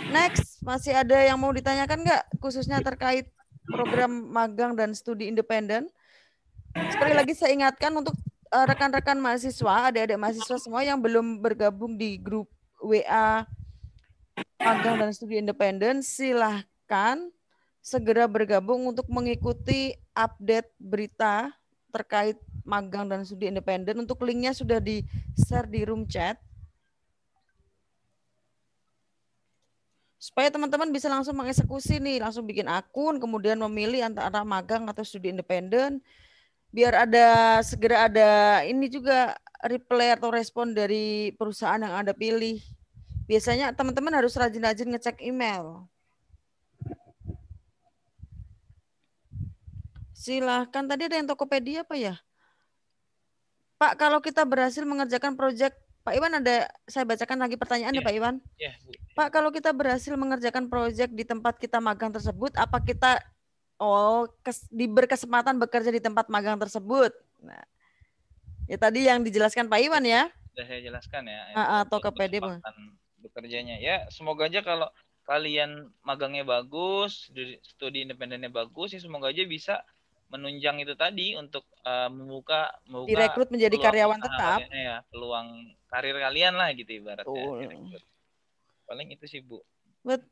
Next, masih ada yang mau ditanyakan nggak khususnya terkait program magang dan studi independen? Sekali lagi saya ingatkan untuk Eh, rekan-rekan mahasiswa, adik-adik mahasiswa semua yang belum bergabung di grup WA magang dan studi independen, silahkan segera bergabung untuk mengikuti update berita terkait magang dan studi independen. Untuk linknya sudah di share di room chat. Supaya teman-teman bisa langsung mengeksekusi nih, langsung bikin akun, kemudian memilih antara magang atau studi independen biar ada segera ada ini juga reply atau respon dari perusahaan yang Anda pilih. Biasanya teman-teman harus rajin-rajin ngecek email. Silahkan, tadi ada yang Tokopedia apa ya? Pak, kalau kita berhasil mengerjakan proyek Pak Iwan ada saya bacakan lagi pertanyaannya yeah. Pak Iwan. Yeah. Pak, kalau kita berhasil mengerjakan proyek di tempat kita magang tersebut, apa kita Oh, kes, berkesempatan bekerja di tempat magang tersebut. Nah, ya tadi yang dijelaskan Pak Iwan ya. Sudah saya jelaskan ya. A atau ke PD bekerjanya. Ya, semoga aja kalau kalian magangnya bagus, studi independennya bagus, ya semoga aja bisa menunjang itu tadi untuk uh, membuka, membuka direkrut menjadi peluang, karyawan tetap ya, peluang karir kalian lah gitu ibaratnya. Betul. Paling itu sih Bu. Betul.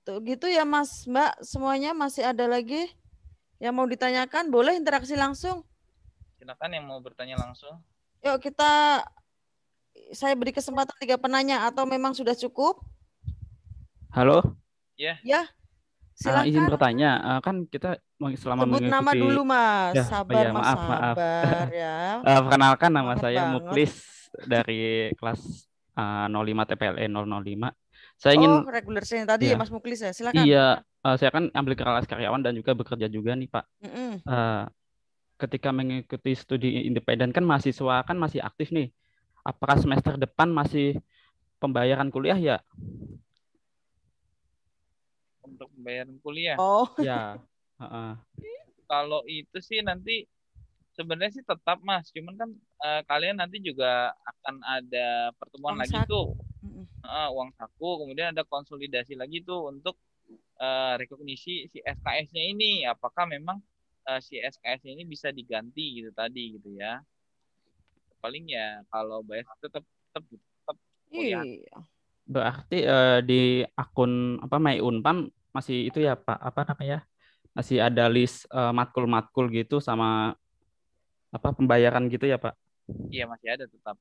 Tuh, gitu, gitu ya Mas, Mbak, semuanya masih ada lagi yang mau ditanyakan? Boleh interaksi langsung? Silakan yang mau bertanya langsung. Yuk kita saya beri kesempatan tiga penanya atau memang sudah cukup? Halo? Ya. Yeah. Ya. Ah, silakan. Uh, izin bertanya, uh, kan kita selama Sebut mengikuti... nama dulu Mas, ya, sabar oh ya, Mas, maaf, maaf. ya. uh, perkenalkan nama saya banget. Muklis dari kelas uh, 05 TPLE 005. Saya ingin Oh, regular sih tadi ya, ya Mas Muklis ya. Silakan. Iya, uh, saya kan ambil kelas karyawan dan juga bekerja juga nih, Pak. Mm -mm. Uh, ketika mengikuti studi independen kan mahasiswa kan masih aktif nih. Apakah semester depan masih pembayaran kuliah ya? Untuk pembayaran kuliah. Oh. Ya. Uh -uh. Kalau itu sih nanti sebenarnya sih tetap mas cuman kan uh, kalian nanti juga akan ada pertemuan Masa. lagi tuh uh, uang saku kemudian ada konsolidasi lagi tuh untuk uh, rekognisi si SKS-nya ini apakah memang uh, si SKS-nya ini bisa diganti gitu tadi gitu ya paling ya kalau bayar tetap tetap gitu, tetap iya. Berarti uh, di akun apa My Unpam masih itu ya Pak apa namanya? Masih ada list uh, matkul-matkul gitu sama apa pembayaran gitu ya Pak? Iya masih ada tetap.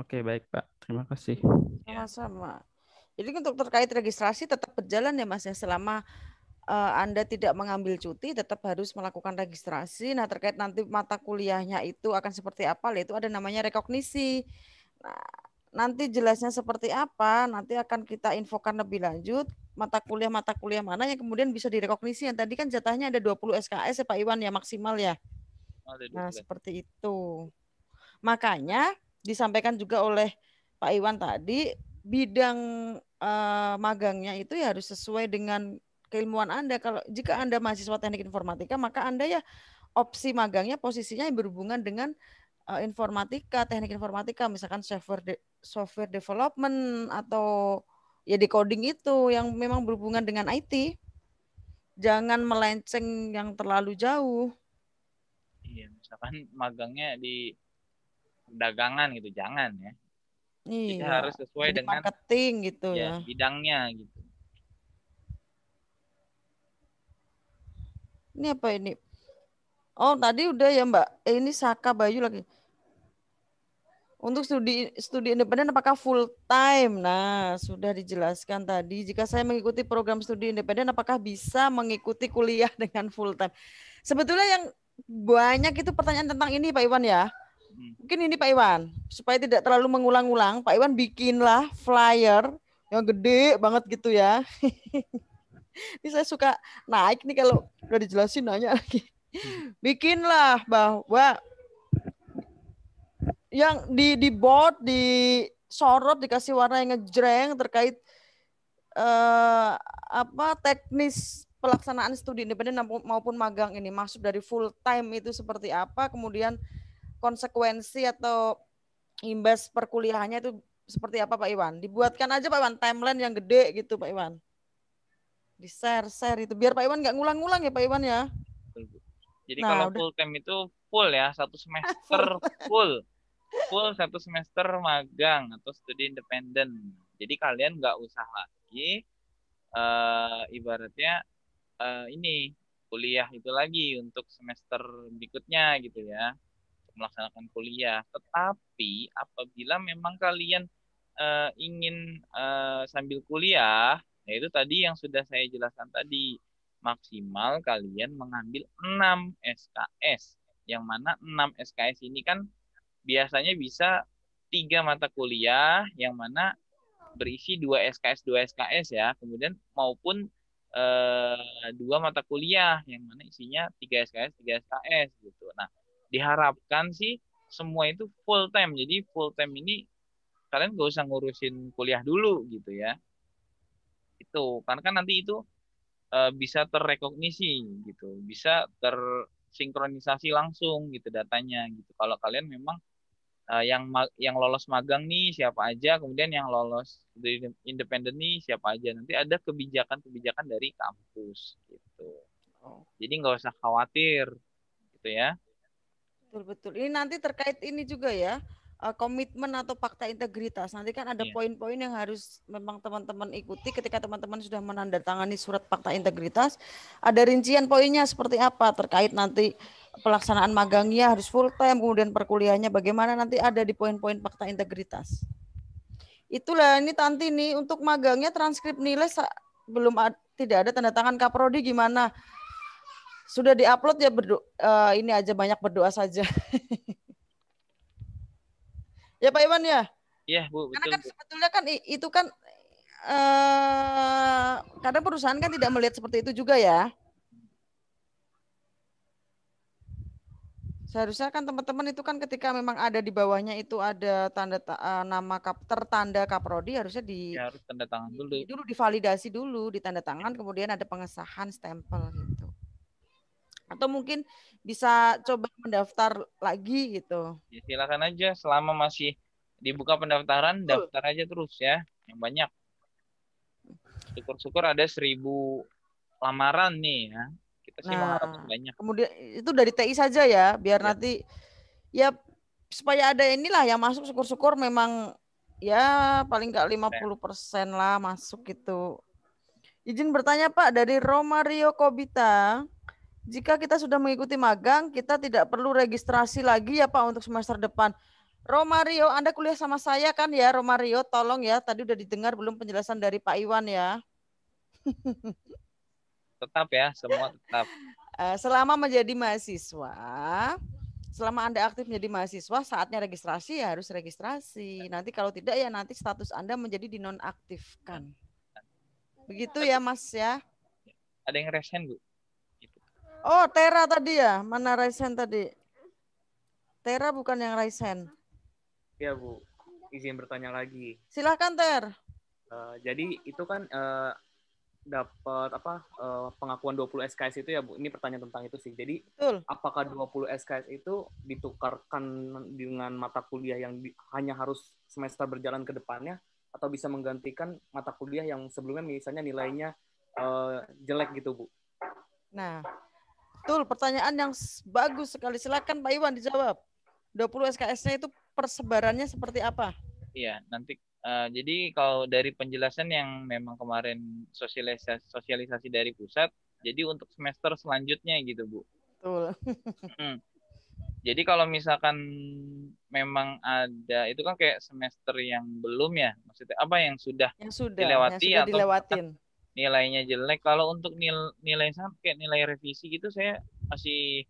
Oke, baik Pak. Terima kasih. Iya, sama-sama. Jadi untuk terkait registrasi tetap berjalan ya Mas ya selama uh, Anda tidak mengambil cuti tetap harus melakukan registrasi. Nah, terkait nanti mata kuliahnya itu akan seperti apa? Itu ada namanya rekognisi. Nah, nanti jelasnya seperti apa? Nanti akan kita infokan lebih lanjut mata kuliah-mata kuliah mana yang kemudian bisa direkognisi. Yang tadi kan jatahnya ada 20 SKS ya Pak Iwan ya maksimal ya. ya nah, seperti itu. Makanya disampaikan juga oleh Pak Iwan tadi bidang uh, magangnya itu ya harus sesuai dengan keilmuan Anda. Kalau jika Anda mahasiswa teknik informatika, maka Anda ya opsi magangnya posisinya yang berhubungan dengan uh, informatika, teknik informatika, misalkan software de software development atau ya decoding itu yang memang berhubungan dengan IT. Jangan melenceng yang terlalu jauh. Iya, misalkan magangnya di perdagangan gitu jangan ya iya. kita harus sesuai Jadi dengan marketing gitu ya, ya bidangnya gitu ini apa ini oh tadi udah ya mbak eh, ini Saka Bayu lagi untuk studi studi independen apakah full time? Nah, sudah dijelaskan tadi. Jika saya mengikuti program studi independen, apakah bisa mengikuti kuliah dengan full time? Sebetulnya yang banyak itu pertanyaan tentang ini, Pak Iwan ya. Hmm. Mungkin ini Pak Iwan, supaya tidak terlalu mengulang-ulang, Pak Iwan bikinlah flyer yang gede banget gitu ya. ini saya suka naik nih kalau udah dijelasin nanya lagi. Hmm. Bikinlah bahwa yang di di board di sorot dikasih warna yang ngejreng terkait eh, apa teknis pelaksanaan studi independen maupun magang ini masuk dari full time itu seperti apa kemudian konsekuensi atau imbas perkuliahannya itu seperti apa Pak Iwan? Dibuatkan aja Pak Iwan timeline yang gede gitu Pak Iwan. Di share share itu biar Pak Iwan nggak ngulang-ngulang ya Pak Iwan ya. Jadi nah, kalau udah. full time itu full ya satu semester full full satu semester magang atau studi independen. Jadi kalian nggak usah lagi uh, ibaratnya uh, ini kuliah itu lagi untuk semester berikutnya gitu ya melaksanakan kuliah. Tetapi apabila memang kalian uh, ingin uh, sambil kuliah, yaitu tadi yang sudah saya jelaskan tadi, maksimal kalian mengambil 6 SKS. Yang mana 6 SKS ini kan biasanya bisa tiga mata kuliah yang mana berisi dua SKS dua SKS ya, kemudian maupun dua eh, dua mata kuliah yang mana isinya tiga SKS tiga SKS gitu. Nah, diharapkan sih semua itu full time. Jadi full time ini kalian gak usah ngurusin kuliah dulu gitu ya. Itu karena kan nanti itu e, bisa terrekognisi gitu, bisa tersinkronisasi langsung gitu datanya gitu. Kalau kalian memang e, yang yang lolos magang nih siapa aja, kemudian yang lolos independen nih siapa aja. Nanti ada kebijakan-kebijakan dari kampus gitu. Oh. Jadi nggak usah khawatir gitu ya. Betul betul. Ini nanti terkait ini juga ya eh, komitmen atau fakta integritas. Nanti kan ada iya. poin-poin yeah. yang harus memang teman-teman ikuti ketika teman-teman sudah menandatangani surat fakta integritas. Ada rincian poinnya seperti apa terkait nanti pelaksanaan magangnya harus full time, kemudian perkuliahannya bagaimana nanti ada di poin-poin fakta integritas. Itulah ini Tanti nih untuk magangnya transkrip nilai belum ad, tidak ada tanda tangan Kaprodi gimana? Sudah diupload ya berdoa uh, eh, ini aja banyak berdoa saja. ya Pak Iwan ya. Iya Bu. Betul, Karena kan Bu. sebetulnya kan itu kan uh, kadang perusahaan kan tidak melihat seperti itu juga ya. Seharusnya kan teman-teman itu kan ketika memang ada di bawahnya itu ada tanda uh, nama kap, tertanda kaprodi harusnya di ya, harus tanda tangan dulu. Di, dulu divalidasi dulu, di tanda tangan kemudian ada pengesahan stempel gitu atau mungkin bisa coba mendaftar lagi gitu. Ya, silakan aja selama masih dibuka pendaftaran, Betul. daftar aja terus ya, yang banyak. Syukur-syukur ada seribu lamaran nih ya. Kita sih nah, mengharapkan banyak. Kemudian itu dari TI saja ya, biar ya. nanti ya supaya ada inilah yang masuk syukur-syukur memang ya paling nggak 50% lah masuk itu Izin bertanya Pak dari Romario Kobita jika kita sudah mengikuti magang, kita tidak perlu registrasi lagi ya Pak untuk semester depan. Romario, Anda kuliah sama saya kan ya Romario, tolong ya. Tadi udah didengar belum penjelasan dari Pak Iwan ya. Tetap ya, semua tetap. Eh, selama menjadi mahasiswa, selama Anda aktif menjadi mahasiswa, saatnya registrasi ya harus registrasi. Nanti kalau tidak ya nanti status Anda menjadi dinonaktifkan. Begitu ya Mas ya. Ada yang resen Bu? Oh, Tera tadi ya? Mana Raisen tadi? Tera bukan yang Raisen. Iya, Bu. Izin bertanya lagi. Silahkan, Ter. Uh, jadi itu kan uh, dapat apa uh, pengakuan 20 SKS itu ya Bu. Ini pertanyaan tentang itu sih. Jadi Betul. apakah 20 SKS itu ditukarkan dengan mata kuliah yang di, hanya harus semester berjalan ke depannya atau bisa menggantikan mata kuliah yang sebelumnya misalnya nilainya uh, jelek gitu, Bu? Nah, Betul, pertanyaan yang bagus sekali. Silakan Pak Iwan dijawab. 20 SKS-nya itu persebarannya seperti apa? Iya, nanti uh, jadi kalau dari penjelasan yang memang kemarin sosialisasi, sosialisasi dari pusat, jadi untuk semester selanjutnya gitu, Bu. Betul. Hmm. Jadi kalau misalkan memang ada itu kan kayak semester yang belum ya, maksudnya apa yang sudah, yang sudah dilewati yang sudah atau dilewatin nilainya jelek. Kalau untuk nil, nilai sampai nilai revisi gitu saya masih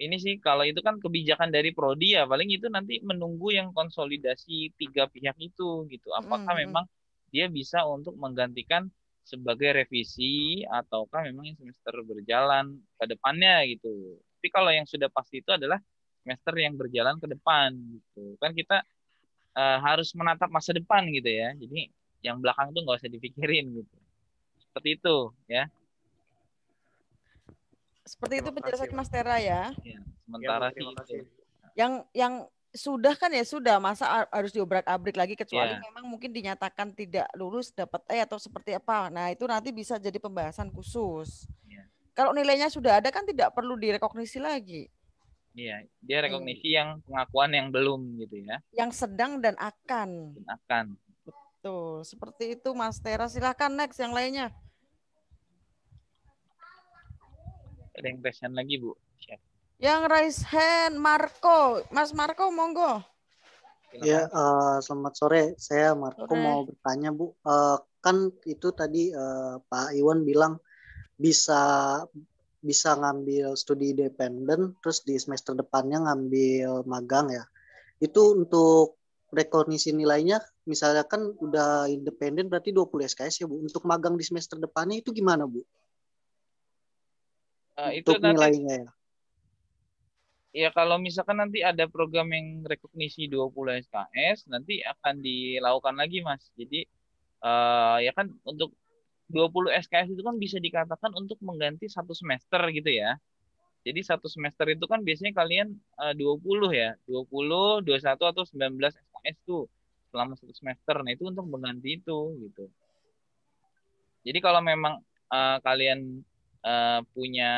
ini sih kalau itu kan kebijakan dari prodi ya paling itu nanti menunggu yang konsolidasi tiga pihak itu gitu. Apakah hmm. memang dia bisa untuk menggantikan sebagai revisi ataukah memang semester berjalan ke depannya gitu. Tapi kalau yang sudah pasti itu adalah semester yang berjalan ke depan gitu. Kan kita uh, harus menatap masa depan gitu ya. Jadi yang belakang tuh nggak usah dipikirin gitu. Seperti itu ya. Seperti itu penjelasan Mas Tera ya. ya sementara ya, itu. Yang yang sudah kan ya sudah masa harus diobrak-abrik lagi kecuali ya. memang mungkin dinyatakan tidak lulus dapat eh atau seperti apa. Nah, itu nanti bisa jadi pembahasan khusus. Ya. Kalau nilainya sudah ada kan tidak perlu direkognisi lagi. Iya, dia rekognisi hmm. yang pengakuan yang belum gitu ya. Yang sedang dan akan. Dan akan. Betul, gitu. seperti itu Mas Tera. Silahkan next yang lainnya. Ada yang raise lagi, Bu. Yang raise hand Marco. Mas Marco, monggo. Ya, uh, selamat sore. Saya Marco sore. mau bertanya, Bu. Uh, kan itu tadi uh, Pak Iwan bilang bisa bisa ngambil studi independen terus di semester depannya ngambil magang ya. Itu untuk rekognisi nilainya misalnya kan udah independen berarti 20 SKS ya Bu. Untuk magang di semester depannya itu gimana Bu? Uh, itu Untuk nilainya ya. Ya kalau misalkan nanti ada program yang rekognisi 20 SKS nanti akan dilakukan lagi Mas. Jadi uh, ya kan untuk 20 SKS itu kan bisa dikatakan untuk mengganti satu semester gitu ya. Jadi satu semester itu kan biasanya kalian eh, uh, 20 ya, 20, 21 atau 19 SKS tuh selama satu semester. Nah itu untuk mengganti itu gitu. Jadi kalau memang uh, kalian uh, punya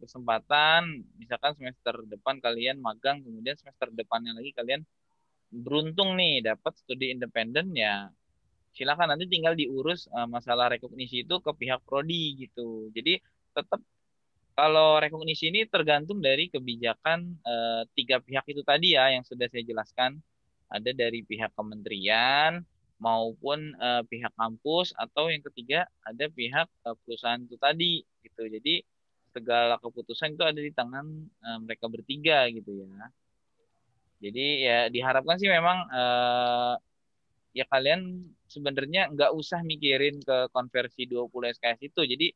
kesempatan, misalkan semester depan kalian magang, kemudian semester depannya lagi kalian beruntung nih dapat studi independen ya silakan nanti tinggal diurus uh, masalah rekognisi itu ke pihak prodi gitu. Jadi tetap kalau rekognisi ini tergantung dari kebijakan uh, tiga pihak itu tadi ya yang sudah saya jelaskan ada dari pihak kementerian maupun uh, pihak kampus atau yang ketiga ada pihak uh, perusahaan itu tadi gitu jadi segala keputusan itu ada di tangan uh, mereka bertiga gitu ya jadi ya diharapkan sih memang uh, ya kalian sebenarnya nggak usah mikirin ke konversi 20 SKS itu jadi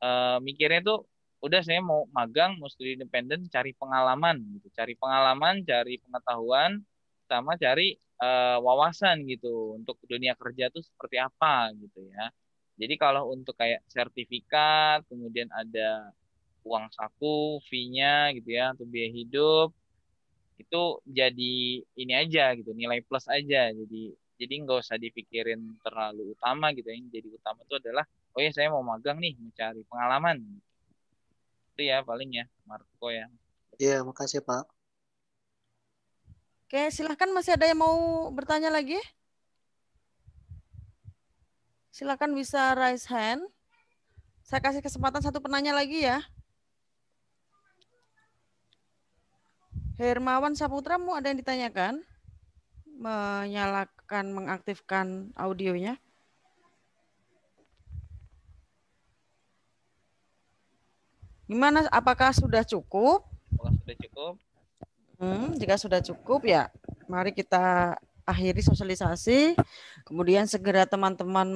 uh, mikirnya tuh udah saya mau magang mau studi independen cari pengalaman gitu cari pengalaman cari pengetahuan pertama cari uh, wawasan gitu untuk dunia kerja tuh seperti apa gitu ya. Jadi kalau untuk kayak sertifikat, kemudian ada uang saku, fee-nya gitu ya, untuk biaya hidup itu jadi ini aja gitu, nilai plus aja. Jadi jadi nggak usah dipikirin terlalu utama gitu ya. jadi utama itu adalah oh ya saya mau magang nih, mencari pengalaman. Itu ya paling ya, Marco ya. Iya, makasih Pak. Oke, silahkan masih ada yang mau bertanya lagi? Silahkan bisa raise hand. Saya kasih kesempatan satu penanya lagi ya. Hermawan Saputra, mau ada yang ditanyakan? Menyalakan, mengaktifkan audionya. Gimana, apakah sudah cukup? Apakah sudah cukup? Hmm, jika sudah cukup ya, mari kita akhiri sosialisasi. Kemudian segera teman-teman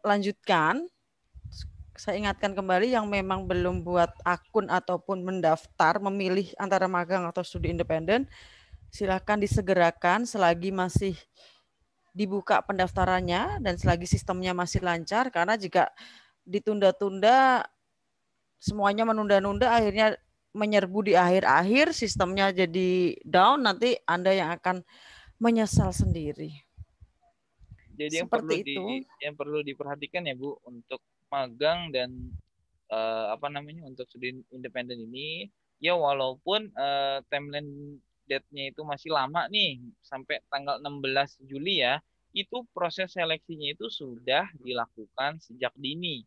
melanjutkan. Saya ingatkan kembali yang memang belum buat akun ataupun mendaftar, memilih antara magang atau studi independen, silakan disegerakan selagi masih dibuka pendaftarannya dan selagi sistemnya masih lancar. Karena jika ditunda-tunda, semuanya menunda-nunda, akhirnya menyerbu di akhir-akhir sistemnya jadi down nanti Anda yang akan menyesal sendiri. Jadi Seperti yang perlu itu. di yang perlu diperhatikan ya Bu untuk magang dan uh, apa namanya untuk studi independen ini ya walaupun uh, timeline date-nya itu masih lama nih sampai tanggal 16 Juli ya itu proses seleksinya itu sudah dilakukan sejak dini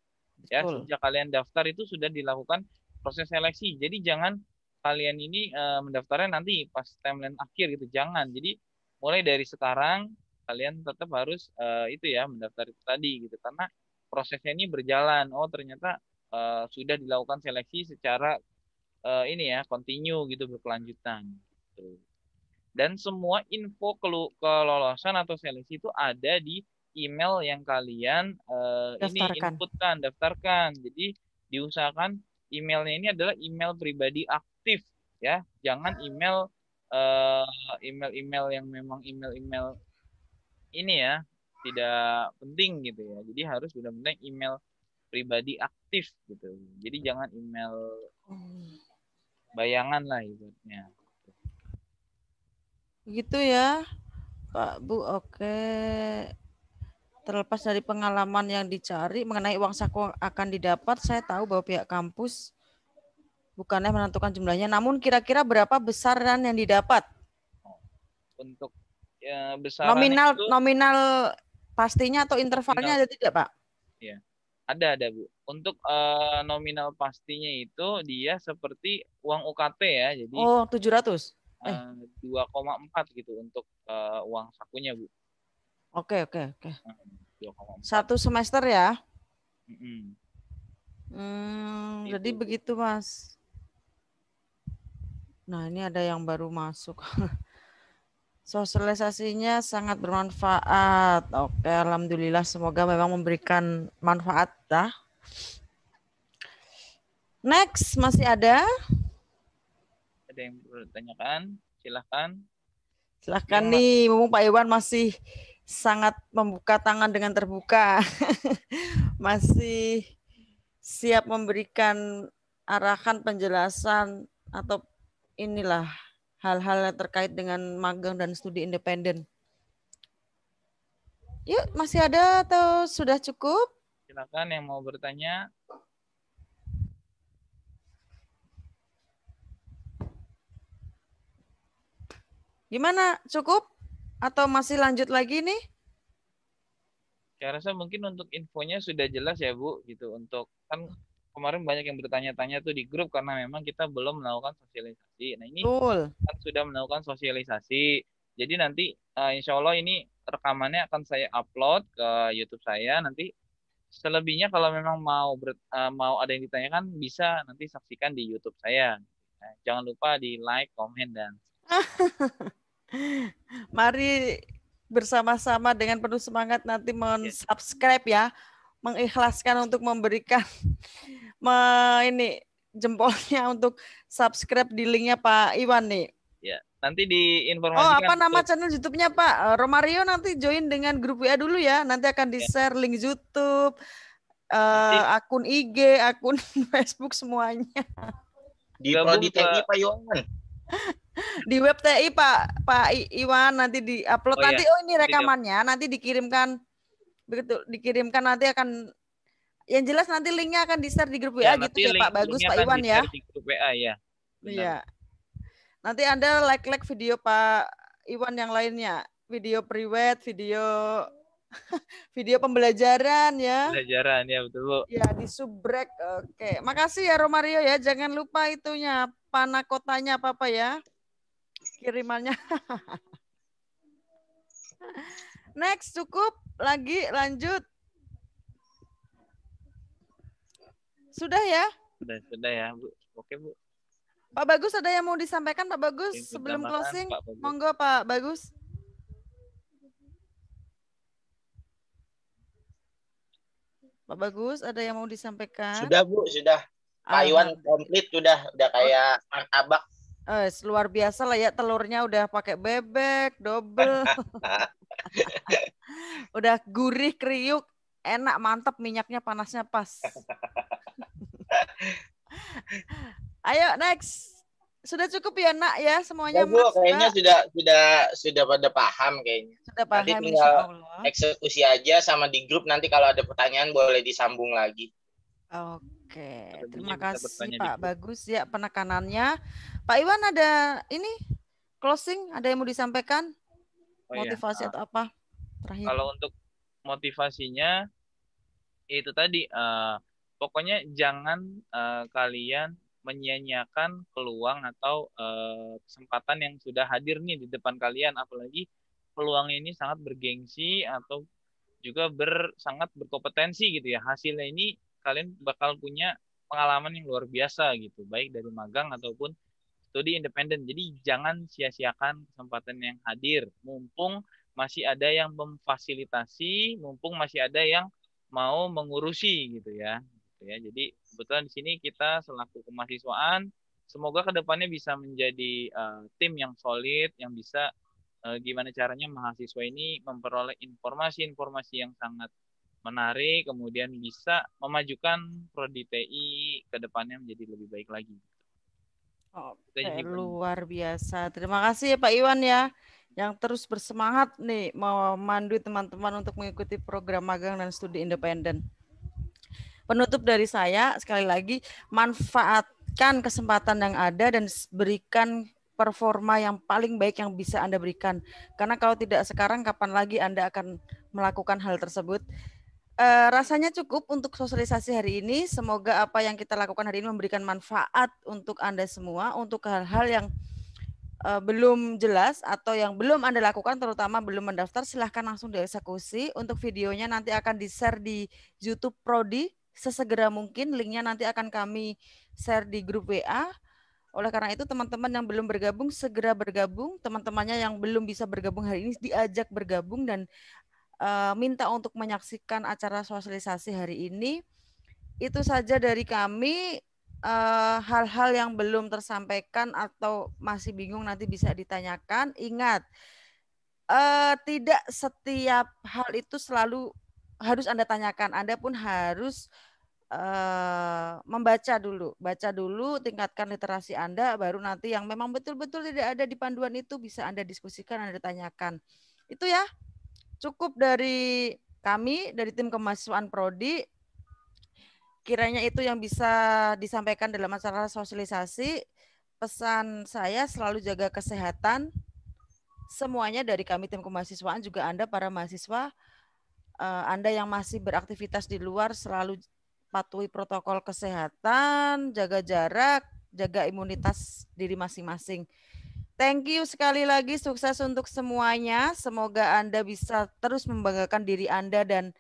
ya sejak kalian daftar itu sudah dilakukan proses seleksi. Jadi jangan kalian ini uh, mendaftarnya nanti pas timeline akhir gitu. Jangan. Jadi mulai dari sekarang kalian tetap harus uh, itu ya mendaftar itu tadi gitu karena prosesnya ini berjalan. Oh, ternyata uh, sudah dilakukan seleksi secara uh, ini ya continue gitu berkelanjutan. Gitu. Dan semua info kelu kelolosan atau seleksi itu ada di email yang kalian uh, ini inputkan, daftarkan. Jadi diusahakan emailnya ini adalah email pribadi aktif ya jangan email uh, eh, email email yang memang email email ini ya tidak penting gitu ya jadi harus benar-benar email pribadi aktif gitu jadi jangan email bayangan lah ibaratnya gitu ya Pak Bu oke terlepas dari pengalaman yang dicari mengenai uang saku akan didapat, saya tahu bahwa pihak kampus bukannya menentukan jumlahnya, namun kira-kira berapa besaran yang didapat? Untuk ya, besaran nominal itu, nominal pastinya atau intervalnya nominal, ada tidak, Pak? Iya. Ada ada, Bu. Untuk uh, nominal pastinya itu dia seperti uang UKT ya, jadi Oh, 700. Eh. Uh, 2,4 gitu untuk uh, uang sakunya, Bu. Oke, oke, oke. Satu semester ya? Mm -hmm. Hmm, jadi begitu mas. Nah ini ada yang baru masuk. Sosialisasinya sangat bermanfaat. Oke, alhamdulillah semoga memang memberikan manfaat dah. Next masih ada? Ada yang bertanyakan? Silahkan. Silahkan ya, nih, mumpung Pak Iwan masih sangat membuka tangan dengan terbuka, masih siap memberikan arahan penjelasan atau inilah hal-hal yang terkait dengan magang dan studi independen. Yuk, masih ada atau sudah cukup? Silakan yang mau bertanya. Gimana? Cukup? Atau masih lanjut lagi nih? Saya rasa mungkin untuk infonya sudah jelas ya Bu, gitu. Untuk kan kemarin banyak yang bertanya-tanya tuh di grup karena memang kita belum melakukan sosialisasi. Nah ini Betul. kan sudah melakukan sosialisasi. Jadi nanti uh, insya Allah ini rekamannya akan saya upload ke YouTube saya. Nanti selebihnya kalau memang mau ber, uh, mau ada yang ditanyakan bisa nanti saksikan di YouTube saya. Nah, jangan lupa di like, komen dan Mari bersama-sama dengan penuh semangat nanti mensubscribe ya, mengikhlaskan untuk memberikan me, ini jempolnya untuk subscribe di linknya Pak Iwan nih. Ya, nanti di informasi Oh, apa nama channel YouTube-nya Pak? Eh, Romario nanti join dengan grup WA dulu ya. Nanti akan ya. di-share link YouTube, uh, akun IG, akun Facebook semuanya. Di Prodi teknik Pak Iwan di web TI Pak Pak Iwan nanti upload oh, iya, nanti iya. oh ini rekamannya nanti dikirimkan begitu dikirimkan nanti akan yang jelas nanti linknya akan di share di grup WA ya, gitu ya Pak Bagus Pak Iwan ya di grup WA ya iya nanti anda like like video Pak Iwan yang lainnya video private video video pembelajaran ya. Pembelajaran ya betul Bu. Ya di subrek. Oke, makasih ya Romario ya. Jangan lupa itunya panakotanya apa apa ya. Kirimannya. Next cukup lagi lanjut. Sudah ya? Sudah, sudah ya, Bu. Oke, Bu. Pak Bagus ada yang mau disampaikan Pak Bagus sebelum closing? Pak Bagus. Monggo Pak Bagus. Pak Bagus, ada yang mau disampaikan? Sudah Bu, sudah. Pak ah. Iwan komplit sudah, udah kayak martabak. Eh, luar biasa lah ya telurnya udah pakai bebek, double. udah gurih, kriuk, enak, mantap, minyaknya panasnya pas. Ayo next. Sudah cukup ya nak ya semuanya. Ya, Bu, kayaknya sudah sudah sudah pada paham kayaknya. Sudah paham. Nanti tinggal eksekusi aja sama di grup nanti kalau ada pertanyaan boleh disambung lagi. Oke, terima kasih Pak Bagus ya penekanannya. Pak Iwan ada ini closing ada yang mau disampaikan? Oh, iya. Motivasi iya. atau apa? Terakhir. Kalau untuk motivasinya itu tadi uh, pokoknya jangan uh, kalian menyia peluang atau uh, kesempatan yang sudah hadir nih di depan kalian apalagi peluang ini sangat bergengsi atau juga ber sangat berkompetensi gitu ya hasilnya ini kalian bakal punya pengalaman yang luar biasa gitu baik dari magang ataupun studi independen jadi jangan sia-siakan kesempatan yang hadir mumpung masih ada yang memfasilitasi mumpung masih ada yang mau mengurusi gitu ya gitu ya. Jadi kebetulan di sini kita selaku kemahasiswaan semoga kedepannya bisa menjadi uh, tim yang solid yang bisa uh, gimana caranya mahasiswa ini memperoleh informasi-informasi yang sangat menarik kemudian bisa memajukan prodi TI kedepannya menjadi lebih baik lagi. Oke, okay, luar biasa. Terima kasih ya Pak Iwan ya yang terus bersemangat nih memandu teman-teman untuk mengikuti program magang dan studi independen. Penutup dari saya sekali lagi manfaatkan kesempatan yang ada dan berikan performa yang paling baik yang bisa Anda berikan. Karena kalau tidak sekarang, kapan lagi Anda akan melakukan hal tersebut? E, rasanya cukup untuk sosialisasi hari ini. Semoga apa yang kita lakukan hari ini memberikan manfaat untuk Anda semua, untuk hal-hal yang e, belum jelas atau yang belum Anda lakukan, terutama belum mendaftar, silahkan langsung dieksekusi. Untuk videonya nanti akan di-share di YouTube Prodi sesegera mungkin linknya nanti akan kami share di grup WA. Oleh karena itu teman-teman yang belum bergabung segera bergabung, teman-temannya yang belum bisa bergabung hari ini diajak bergabung dan uh, minta untuk menyaksikan acara sosialisasi hari ini. Itu saja dari kami eh, hal-hal uh, yang belum tersampaikan atau masih bingung nanti bisa ditanyakan. Ingat, uh, tidak setiap hal itu selalu harus Anda tanyakan. Anda pun harus Eh, membaca dulu, baca dulu, tingkatkan literasi Anda, baru nanti yang memang betul-betul tidak ada di panduan itu bisa Anda diskusikan, Anda tanyakan. Itu ya, cukup dari kami, dari tim kemahasiswaan Prodi. Kiranya itu yang bisa disampaikan dalam acara sosialisasi. Pesan saya selalu jaga kesehatan. Semuanya dari kami tim kemahasiswaan juga Anda para mahasiswa. Eh, Anda yang masih beraktivitas di luar selalu patuhi protokol kesehatan, jaga jarak, jaga imunitas diri masing-masing. Thank you sekali lagi sukses untuk semuanya. Semoga Anda bisa terus membanggakan diri Anda dan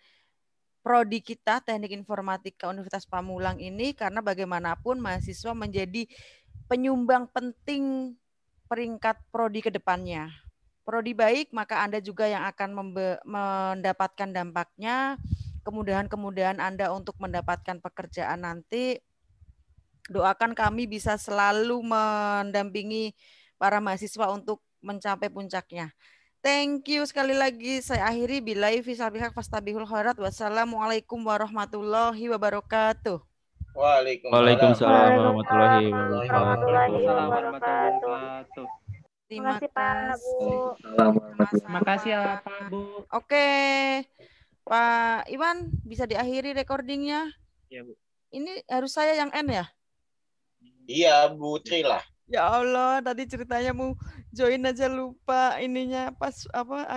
prodi kita Teknik Informatika Universitas Pamulang ini karena bagaimanapun mahasiswa menjadi penyumbang penting peringkat prodi ke depannya. Prodi baik maka Anda juga yang akan mendapatkan dampaknya kemudahan-kemudahan Anda untuk mendapatkan pekerjaan nanti. Doakan kami bisa selalu mendampingi para mahasiswa untuk mencapai puncaknya. Thank you sekali lagi. Saya akhiri bila fisal bihak fastabihul khairat. Wassalamualaikum warahmatullahi wabarakatuh. Waalaikumsalam, Waalaikumsalam warahmatullahi wabarakatuh. Terima kasih Pak Bu. Terima kasih ya Pak Bu. Oke. Okay. Pak Iwan, bisa diakhiri recordingnya? Iya, Bu. Ini harus saya yang end ya? Iya, Bu Tri lah. Ya Allah, tadi ceritanya mau join aja lupa ininya pas apa